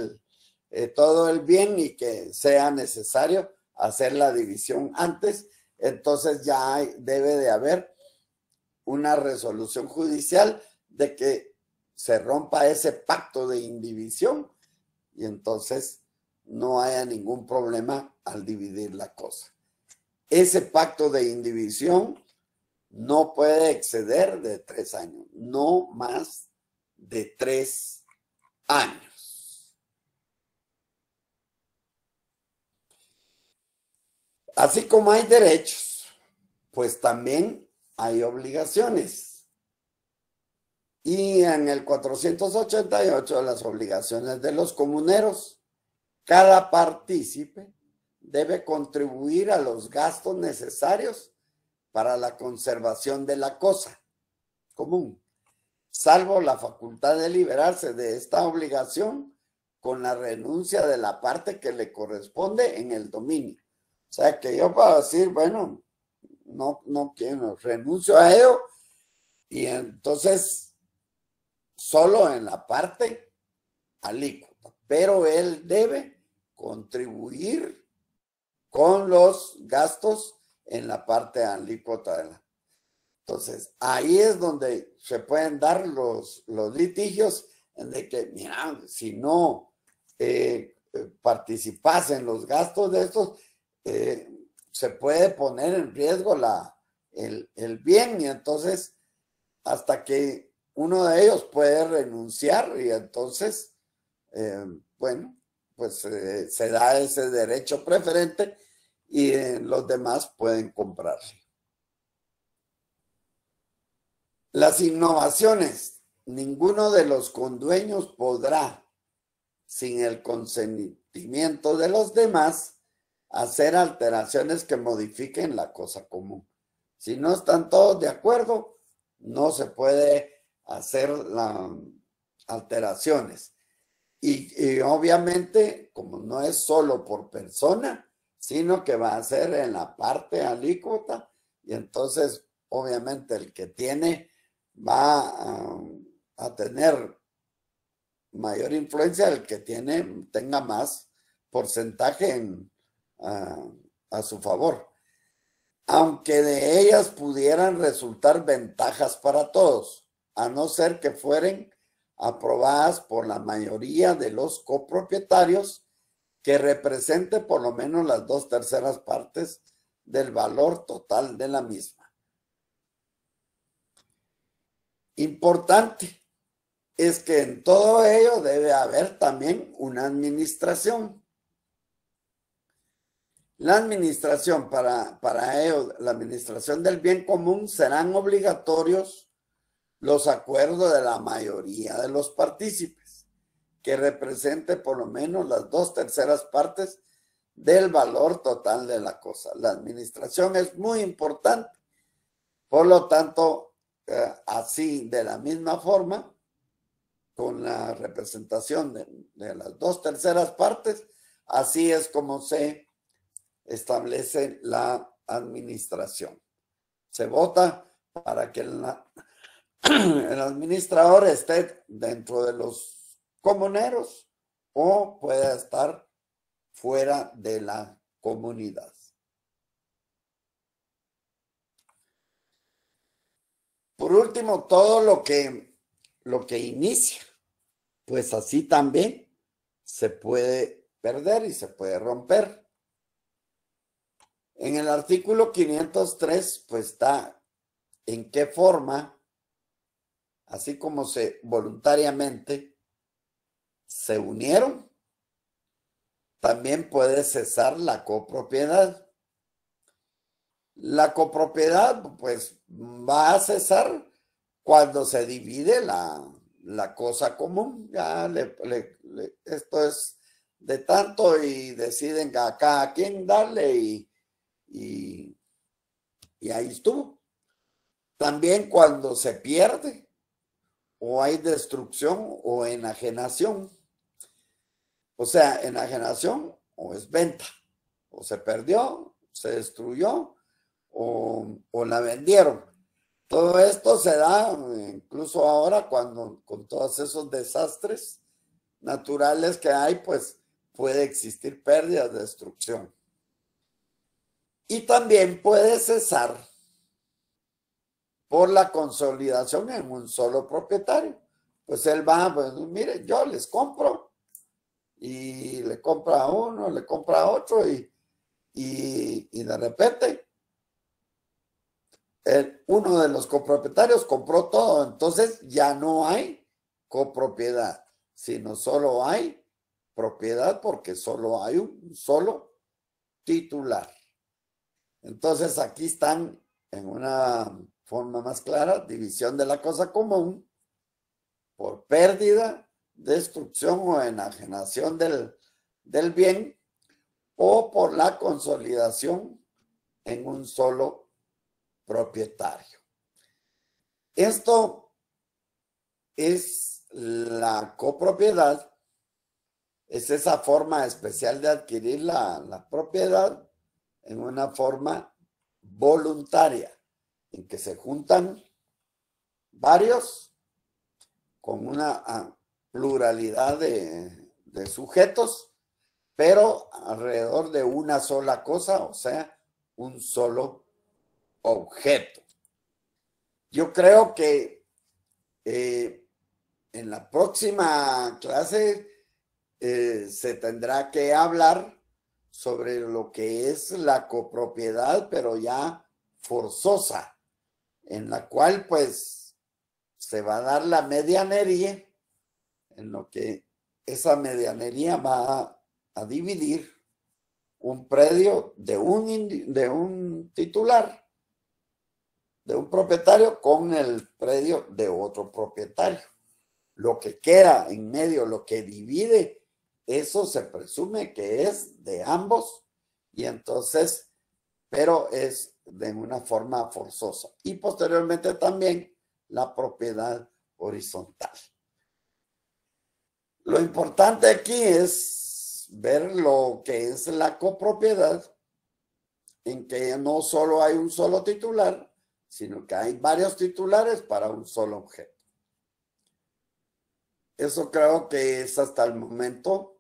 eh, todo el bien y que sea necesario hacer la división antes, entonces ya debe de haber una resolución judicial de que se rompa ese pacto de indivisión y entonces no haya ningún problema al dividir la cosa. Ese pacto de indivisión no puede exceder de tres años, no más de tres años. Así como hay derechos, pues también hay obligaciones. Y en el 488, las obligaciones de los comuneros, cada partícipe debe contribuir a los gastos necesarios para la conservación de la cosa común, salvo la facultad de liberarse de esta obligación con la renuncia de la parte que le corresponde en el dominio. O sea que yo puedo decir, bueno, no, no quiero, renuncio a ello y entonces solo en la parte alícuota, pero él debe contribuir con los gastos en la parte alícuota Entonces, ahí es donde se pueden dar los, los litigios de que, mira, si no eh, eh, participas en los gastos de estos, eh, se puede poner en riesgo el, bien y entonces hasta que uno de ellos puede renunciar y entonces, eh, bueno, pues eh, se da ese derecho preferente y eh, los demás pueden comprarlo. Las innovaciones. Ninguno de los condueños podrá, sin el consentimiento de los demás, hacer alteraciones que modifiquen la cosa común. Si no están todos de acuerdo, no se puede hacer la, um, alteraciones. Y, obviamente, como no es solo por persona, sino que va a ser en la parte alícuota, y entonces obviamente el que tiene va a, um, a tener mayor influencia, el que tiene tenga más porcentaje en, a, su favor, aunque de ellas pudieran resultar ventajas para todos, a no ser que fueren aprobadas por la mayoría de los copropietarios que represente por lo menos las dos terceras partes del valor total de la misma. Importante es que en todo ello debe haber también una administración la administración para, para ellos, la administración del bien común, serán obligatorios los acuerdos de la mayoría de los partícipes, que represente por lo menos las dos terceras partes del valor total de la cosa. La administración es muy importante. Por lo tanto, eh, así, de la misma forma, con la representación de, las dos terceras partes, así es como se establece la administración. Se vota para que <clears throat> el administrador esté dentro de los comuneros o pueda estar fuera de la comunidad. Por último, todo lo que, lo que inicia, pues así también se puede perder y se puede romper. En el artículo 503, pues está en qué forma, así como se voluntariamente se unieron, también puede cesar la copropiedad. La copropiedad, pues, va a cesar cuando se divide la, cosa común. Ya esto es de tanto y deciden a quién darle y y, ahí estuvo. También cuando se pierde o hay destrucción o enajenación. O sea, enajenación o es venta. O se perdió, se destruyó o, o la vendieron. Todo esto se da eh, incluso ahora cuando con todos esos desastres naturales que hay, pues puede existir pérdida, destrucción y también puede cesar por la consolidación en un solo propietario. Pues él va, pues mire, yo les compro y le compra a uno, le compra a otro y, y, de repente uno de los copropietarios compró todo, entonces ya no hay copropiedad, sino solo hay propiedad porque solo hay un solo titular. Entonces aquí están en una forma más clara, división de la cosa común por pérdida, destrucción o enajenación del, bien o por la consolidación en un solo propietario. Esto es la copropiedad, es esa forma especial de adquirir la, la propiedad en una forma voluntaria, en que se juntan varios con una ah, pluralidad de, sujetos, pero alrededor de una sola cosa, o sea, un solo objeto. Yo creo que eh, en la próxima clase eh, se tendrá que hablar sobre lo que es la copropiedad, pero ya forzosa, en la cual pues se va a dar la medianería, en lo que esa medianería va a, dividir un predio de un, de un titular, de un propietario con el predio de otro propietario. Lo que queda en medio, lo que divide eso se presume que es de ambos y entonces, pero es de una forma forzosa. Y posteriormente también la propiedad horizontal. Lo importante aquí es ver lo que es la copropiedad, en que no solo hay un solo titular, sino que hay varios titulares para un solo objeto. Eso creo que es hasta el momento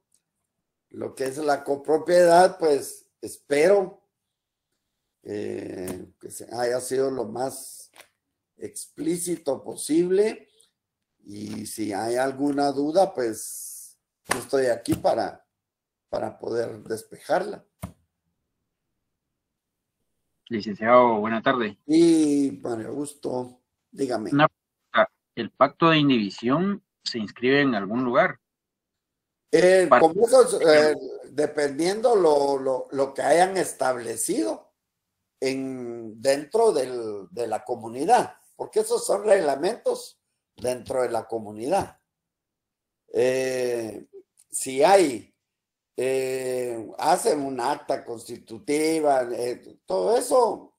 lo que es la copropiedad, pues espero eh, que se haya sido lo más explícito posible y si hay alguna duda, pues estoy aquí para, para poder despejarla. Licenciado, buena tarde. Y para gusto, dígame. ¿El pacto de indivisión se inscribe en algún lugar? Eh, eh, dependiendo lo, lo, que hayan establecido en, dentro de la comunidad, porque esos son reglamentos dentro de la comunidad. Eh, si hay, hacen un acta constitutiva, todo eso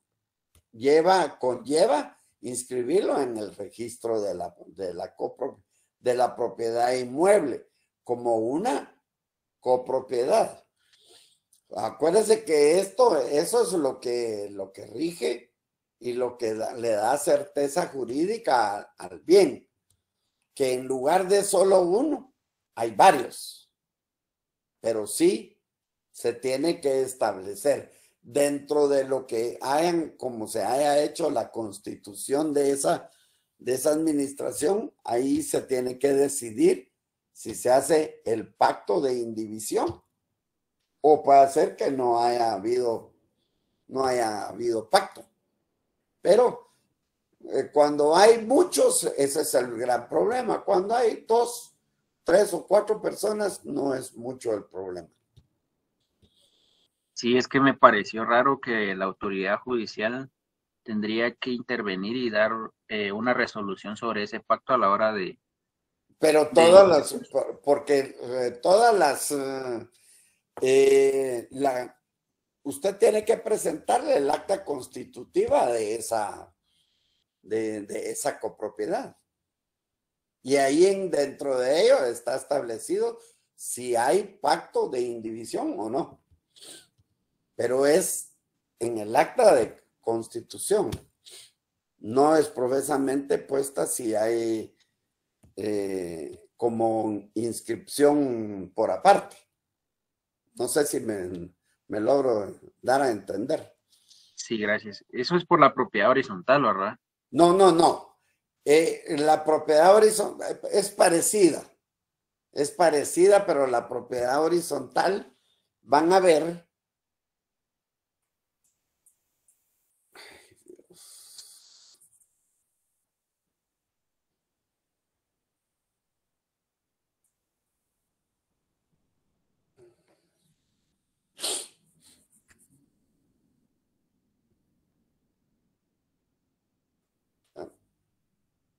lleva, conlleva inscribirlo en el registro de la, de la, de la propiedad inmueble como una copropiedad. Acuérdense que esto, eso es lo que, lo que rige y lo que le da certeza jurídica al, bien, que en lugar de solo uno, hay varios, pero sí se tiene que establecer dentro de lo que hayan, como se haya hecho la constitución de esa, de esa administración, ahí se tiene que decidir si se hace el pacto de indivisión o puede ser que no haya habido, no haya habido pacto. Pero eh, cuando hay muchos, ese es el gran problema. Cuando hay dos, tres o cuatro personas, no es mucho el problema. Sí, es que me pareció raro que la autoridad judicial tendría que intervenir y dar eh, una resolución sobre ese pacto a la hora de, pero eh, todas las, porque todas las, la, usted tiene que presentarle el acta constitutiva de esa, de, de esa copropiedad. Y ahí en, dentro de ello está establecido si hay pacto de indivisión o no. Pero es en el acta de constitución. No es profesamente puesta si hay eh, como inscripción por aparte. No sé si me, logro dar a entender. Sí, gracias. Eso es por la propiedad horizontal, ¿verdad? No, no, no. Eh, la propiedad horizontal es parecida. Es parecida, pero la propiedad horizontal van a ver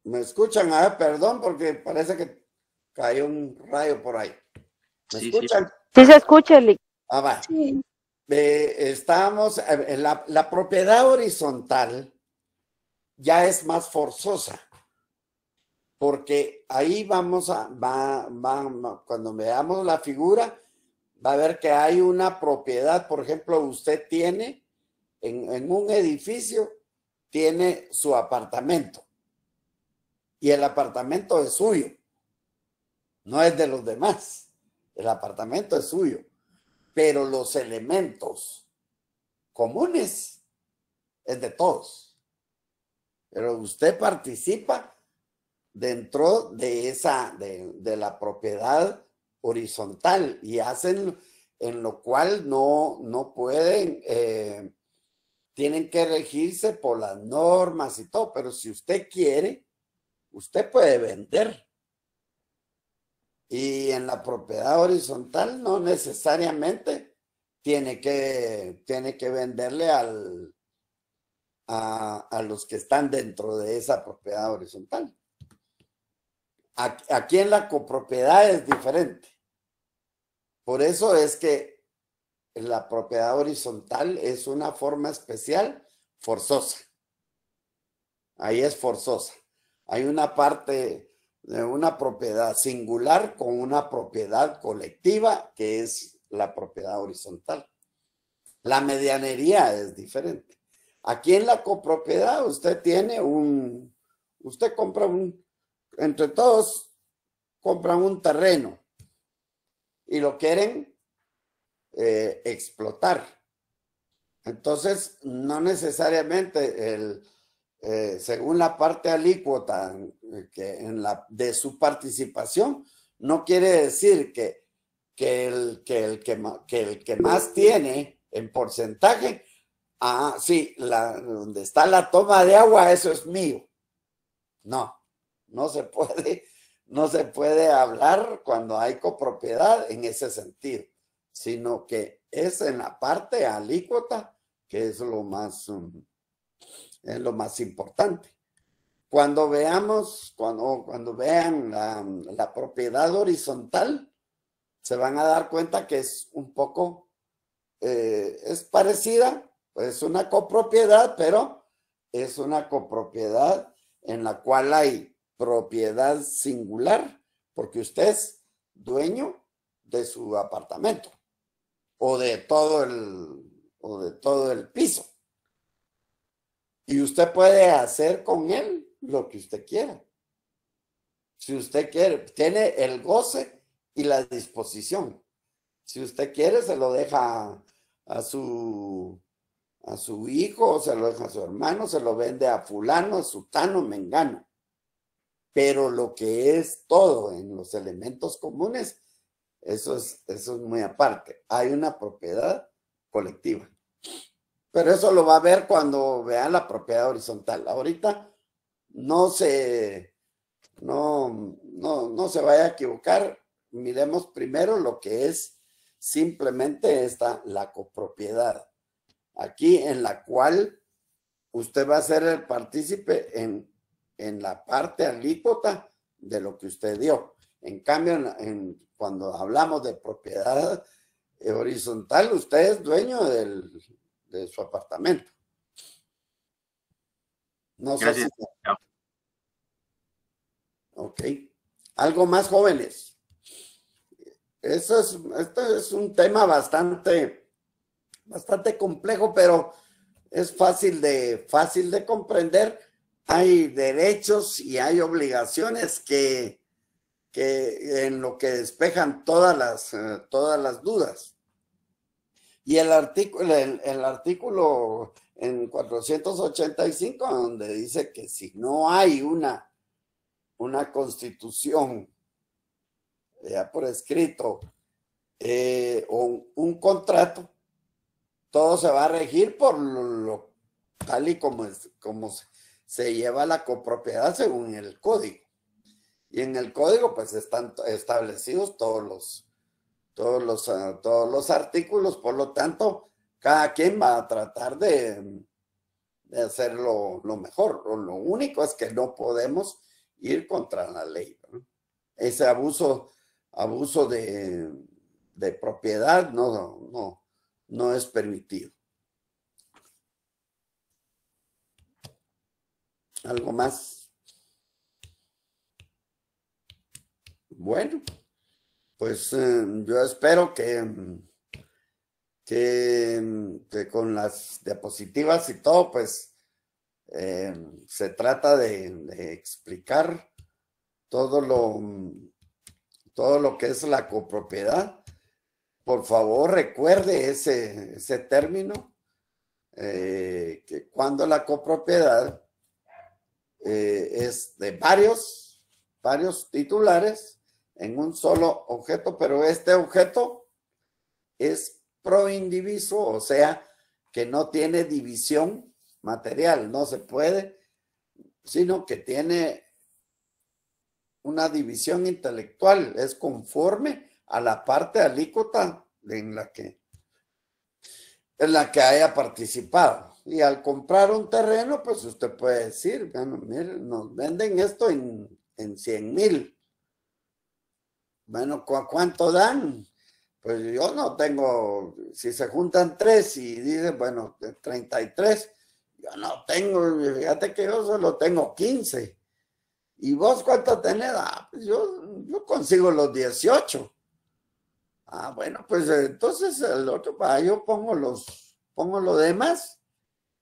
¿Me escuchan? Ah, perdón, porque parece que cayó un rayo por ahí. ¿Me escuchan? Sí. se escucha, Ah, va. Eh, estamos, eh, la, propiedad horizontal ya es más forzosa, porque ahí vamos a, va, va, cuando veamos la figura, va a ver que hay una propiedad, por ejemplo, usted tiene en, en un edificio, tiene su apartamento y el apartamento es suyo, no es de los demás, el apartamento es suyo, pero los elementos comunes es de todos. Pero usted participa dentro de esa, de, la propiedad horizontal y hacen en lo cual no, no pueden, eh, tienen que regirse por las normas y todo, pero si usted quiere, usted puede vender. Y en la propiedad horizontal no necesariamente tiene que, tiene que venderle al, a, a, los que están dentro de esa propiedad horizontal. Aquí en la copropiedad es diferente. Por eso es que la propiedad horizontal es una forma especial forzosa. Ahí es forzosa. Hay una parte de una propiedad singular con una propiedad colectiva que es la propiedad horizontal. La medianería es diferente. Aquí en la copropiedad usted tiene un, usted compra un, entre todos compran un terreno y lo quieren eh, explotar. Entonces, no necesariamente el, eh, según la parte alícuota eh, que en la, de su participación, no quiere decir que, que, el, que, el, que, que más tiene en porcentaje, ah, sí, la, donde está la toma de agua, eso es mío. No, no se puede, no se puede hablar cuando hay copropiedad en ese sentido, sino que es en la parte alícuota que es lo más mm, es lo más importante. Cuando veamos, cuando, cuando vean la, propiedad horizontal, se van a dar cuenta que es un poco, eh, es parecida, es pues, una copropiedad, pero es una copropiedad en la cual hay propiedad singular, porque usted es dueño de su apartamento o de todo el, o de todo el piso. Y usted puede hacer con él lo que usted quiera. Si usted quiere, tiene el goce y la disposición. Si usted quiere, se lo deja a, su a su hijo, se lo deja a su hermano, se lo vende a fulano, a sutano, mengano. Pero lo que es todo en los elementos comunes, eso es, eso es muy aparte. Hay una propiedad colectiva. Pero eso lo va a ver cuando vean la propiedad horizontal. Ahorita no se, no, no, se vaya a equivocar. Miremos primero lo que es simplemente esta, la copropiedad. Aquí en la cual usted va a ser el partícipe en, la parte alícuota de lo que usted dio. En cambio, en, cuando hablamos de propiedad eh, horizontal, usted es dueño del, de su apartamento. No sé si... Ok. Algo más, jóvenes. Eso es, es un tema bastante, bastante complejo, pero es fácil de, fácil de comprender. Hay derechos y hay obligaciones que, que en lo que despejan todas las, eh, todas las dudas. Y el artículo, el, artículo en 485, donde dice que si no hay una, una constitución ya por escrito eh, o un contrato, todo se va a regir por lo, tal y como, es, como se, lleva la copropiedad según el código. Y en el código pues están establecidos todos los, todos los, ah, todos los artículos, por lo tanto, cada quien va a tratar de, de hacerlo lo mejor. Lo único es que no podemos ir contra la ley. Ese abuso, abuso de, de propiedad no, no, no es permitido. ¿Algo más? Bueno pues eh, yo espero que, que, con las diapositivas y todo, pues eh, se trata de, explicar todo lo, todo lo que es la copropiedad. Por favor, recuerde ese, término, eh, que cuando la copropiedad es de varios, varios titulares, en un solo objeto, pero este objeto es proindiviso, o sea, que no tiene división material, no se puede, sino que tiene una división intelectual, es conforme a la parte alícuota en la que en la que haya participado. Y al comprar un terreno, pues usted puede decir, bueno, miren, nos venden esto en, en 100 mil. Bueno, ¿cuánto dan? Pues yo no tengo, si se juntan tres y dicen, bueno, 33, yo no tengo, fíjate que yo solo tengo 15. ¿Y vos cuánto tenés? Ah, pues yo, consigo los 18. Ah, bueno, pues entonces el otro, ah, yo pongo los, pongo los demás,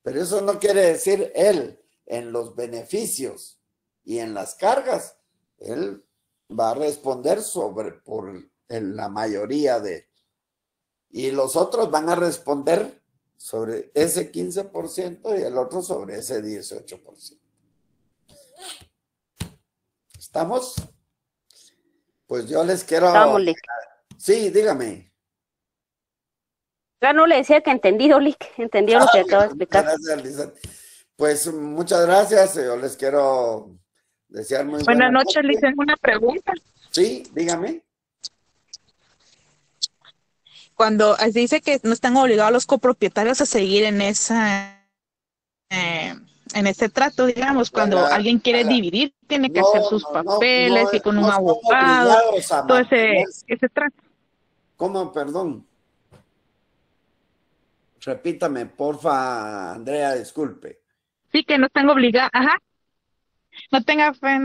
pero eso no quiere decir él en los beneficios y en las cargas. Él va a responder sobre por la mayoría de y los otros van a responder sobre ese 15% y el otro sobre ese 18%. ¿Estamos? Pues yo les quiero... Estamos, Sí, dígame. Ya no le decía que entendido, Lick. Entendido lo que <laughs> acabo de explicar. Gracias, Pues muchas gracias. Yo les quiero buenas, noches, noche. una pregunta. Sí, dígame. Cuando eh, dice que no están obligados los copropietarios a seguir en esa eh, en ese trato, digamos, cuando alguien quiere dividir, tiene que hacer sus papeles y con un abogado, todo ese trato. ¿Cómo, perdón? Repítame, porfa, Andrea, disculpe. Sí, que no están obligados, ajá, no tenga fe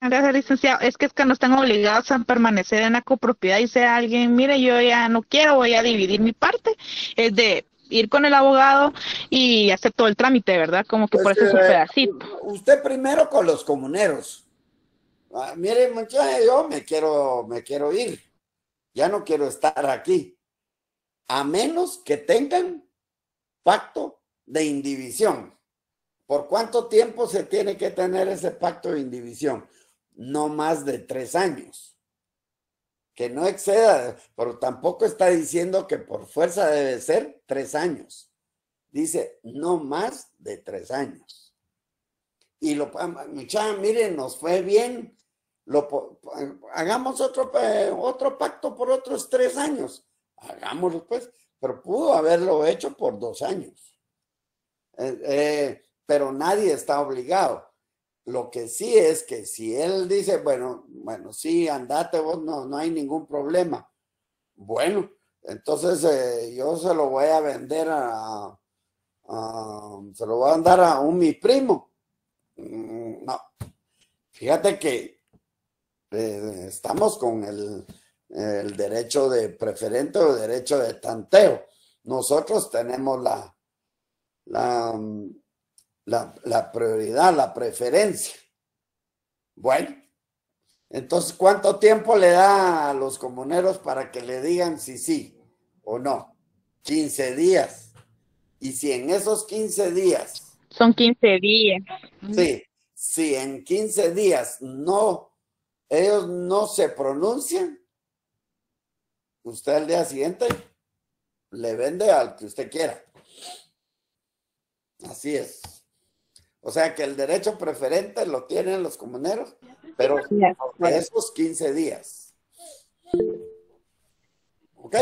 Gracias, licenciado. Es que es que no están obligados a permanecer en la copropiedad y sea alguien, mire, yo ya no quiero, voy a dividir mi parte. Es de ir con el abogado y hacer todo el trámite, ¿verdad? Como que pues por eso es un eh, pedacito. Usted primero con los comuneros. Ah, mire, muchachos, yo me quiero, me quiero ir. Ya no quiero estar aquí. A menos que tengan pacto de indivisión. ¿Por cuánto tiempo se tiene que tener ese pacto de indivisión? No más de tres años. Que no exceda, pero tampoco está diciendo que por fuerza debe ser tres años. Dice no más de tres años. Y lo, ah, muchachos, miren, nos fue bien. Lo, hagamos otro, otro pacto por otros tres años. Hagámoslo pues, pero pudo haberlo hecho por dos años. eh, eh pero nadie está obligado. Lo que sí es que si él dice, bueno, bueno, sí, andate vos, no, hay ningún problema. Bueno, entonces eh, yo se lo voy a vender a, se lo voy a andar a un mi primo. Mm, no, fíjate que eh, estamos con el, derecho de preferente o derecho de tanteo. Nosotros tenemos la, la mm, la, la prioridad, la preferencia. Bueno, entonces, ¿cuánto tiempo le da a los comuneros para que le digan si sí o no? 15 días. Y si en esos 15 días... Son 15 días. Sí, si en 15 días no, ellos no se pronuncian, usted el día siguiente le vende al que usted quiera. Así es. O sea que el derecho preferente lo tienen los comuneros, pero esos 15 días. ¿Ok?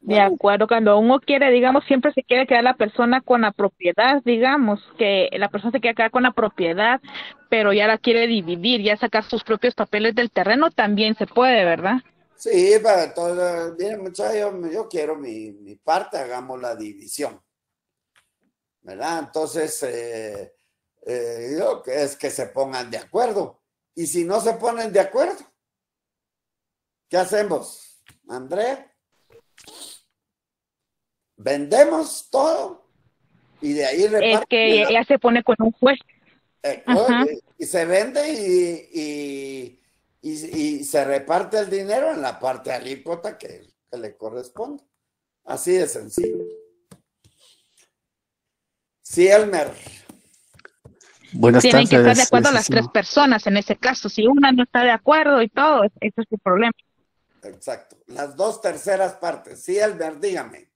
De acuerdo, cuando uno quiere, digamos, siempre se quiere quedar la persona con la propiedad, digamos, que la persona se quiere quedar con la propiedad, pero ya la quiere dividir, ya sacar sus propios papeles del terreno, también se puede, ¿verdad? Sí, para muchachos, yo, quiero mi parte, hagamos la división. ¿verdad? Entonces, eh, eh, es que se pongan de acuerdo. Y si no se ponen de acuerdo, ¿qué hacemos, Andrea? ¿Vendemos todo? Y de ahí Es que ella se pone con un juez. Eh, y, se vende y, se reparte el dinero en la parte alícuota que le corresponde. Así de sencillo. Sí, Elmer. Buenas Tienen que estar de acuerdo las tres personas en ese caso. Si una no está de acuerdo y todo, ese es el problema. Exacto. Las dos terceras partes. Sí, Elmer, dígame.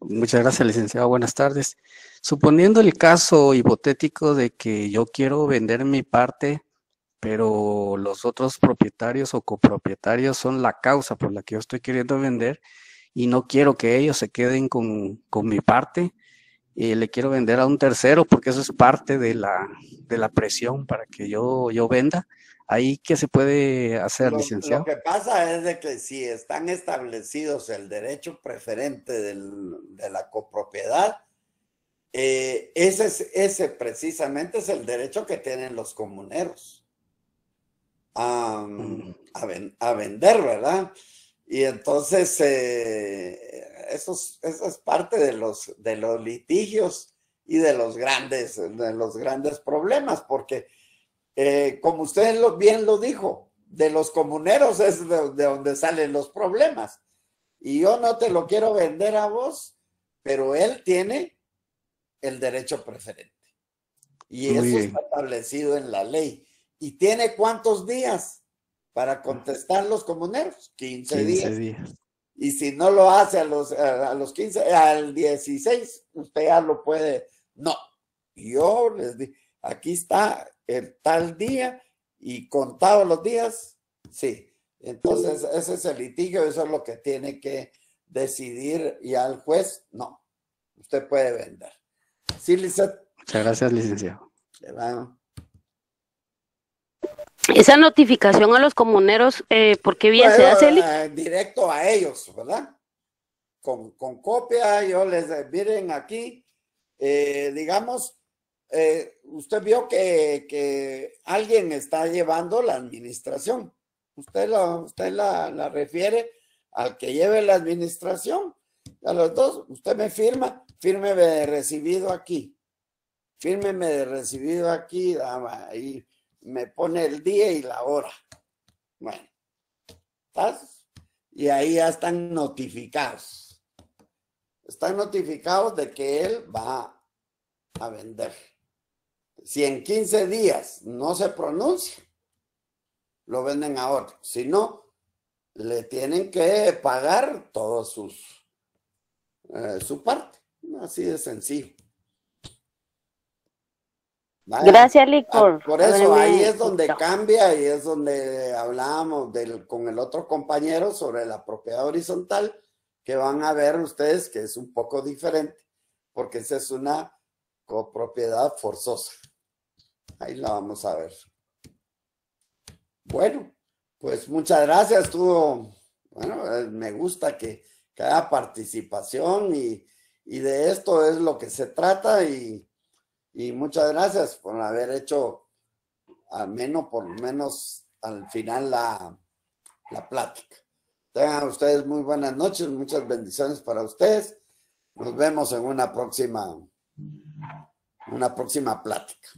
Muchas gracias, licenciado. Buenas tardes. Suponiendo el caso hipotético de que yo quiero vender mi parte, pero los otros propietarios o copropietarios son la causa por la que yo estoy queriendo vender y no quiero que ellos se queden con, con mi parte, y eh, le quiero vender a un tercero porque eso es parte de la, de la presión para que yo, yo venda. Ahí que se puede hacer, licenciado. Lo que pasa es de que si están establecidos el derecho preferente del, de la copropiedad, eh, ese, es, ese precisamente es el derecho que tienen los comuneros a, mm. a vender, ¿verdad? Y entonces, eh, eso, es parte de los, de los litigios y de los grandes, de los grandes problemas, porque eh, como usted bien lo dijo, de los comuneros es de, donde salen los problemas. Y yo no te lo quiero vender a vos, pero él tiene el derecho preferente. Y eso está establecido en la ley. ¿Y tiene cuántos días? para contestar los comuneros, 15, días. Y si no lo hace a los, 15, al 16, usted ya lo puede. No, yo les di, aquí está el tal día y contado los días, sí. Entonces, ese es el litigio, eso es lo que tiene que decidir ya el juez, no, usted puede vender. Sí, Lizeth. Muchas gracias, licenciado. vamos esa notificación a los comuneros, eh, ¿por qué bien se hace? Eh, directo a ellos, ¿verdad? Con, copia, yo les eh, miren aquí, eh, digamos, usted vio que, alguien está llevando la administración. Usted, la, usted la, refiere al que lleve la administración. A los dos, usted me firma, firme de recibido aquí. Fírmeme de recibido aquí, dama. ahí me pone el día y la hora. Bueno, ¿estás? Y ahí ya están notificados. Están notificados de que él va a vender. Si en 15 días no se pronuncia, lo venden ahora. Si no, le tienen que pagar todos sus eh, su parte. Así de sencillo. Gracias, Licor. Ah, por eso, ahí es donde cambia y es donde hablábamos con el otro compañero sobre la propiedad horizontal, que van a ver ustedes que es un poco diferente, porque esa es una copropiedad forzosa. Ahí la vamos a ver. Bueno, pues muchas gracias. Estuvo, bueno, eh, me gusta que, cada participación y, y de esto es lo que se trata y y muchas gracias por haber hecho, al menos, por lo menos, al final la, plática. Tengan ustedes muy buenas noches, muchas bendiciones para ustedes. Nos vemos en una próxima, una próxima plática.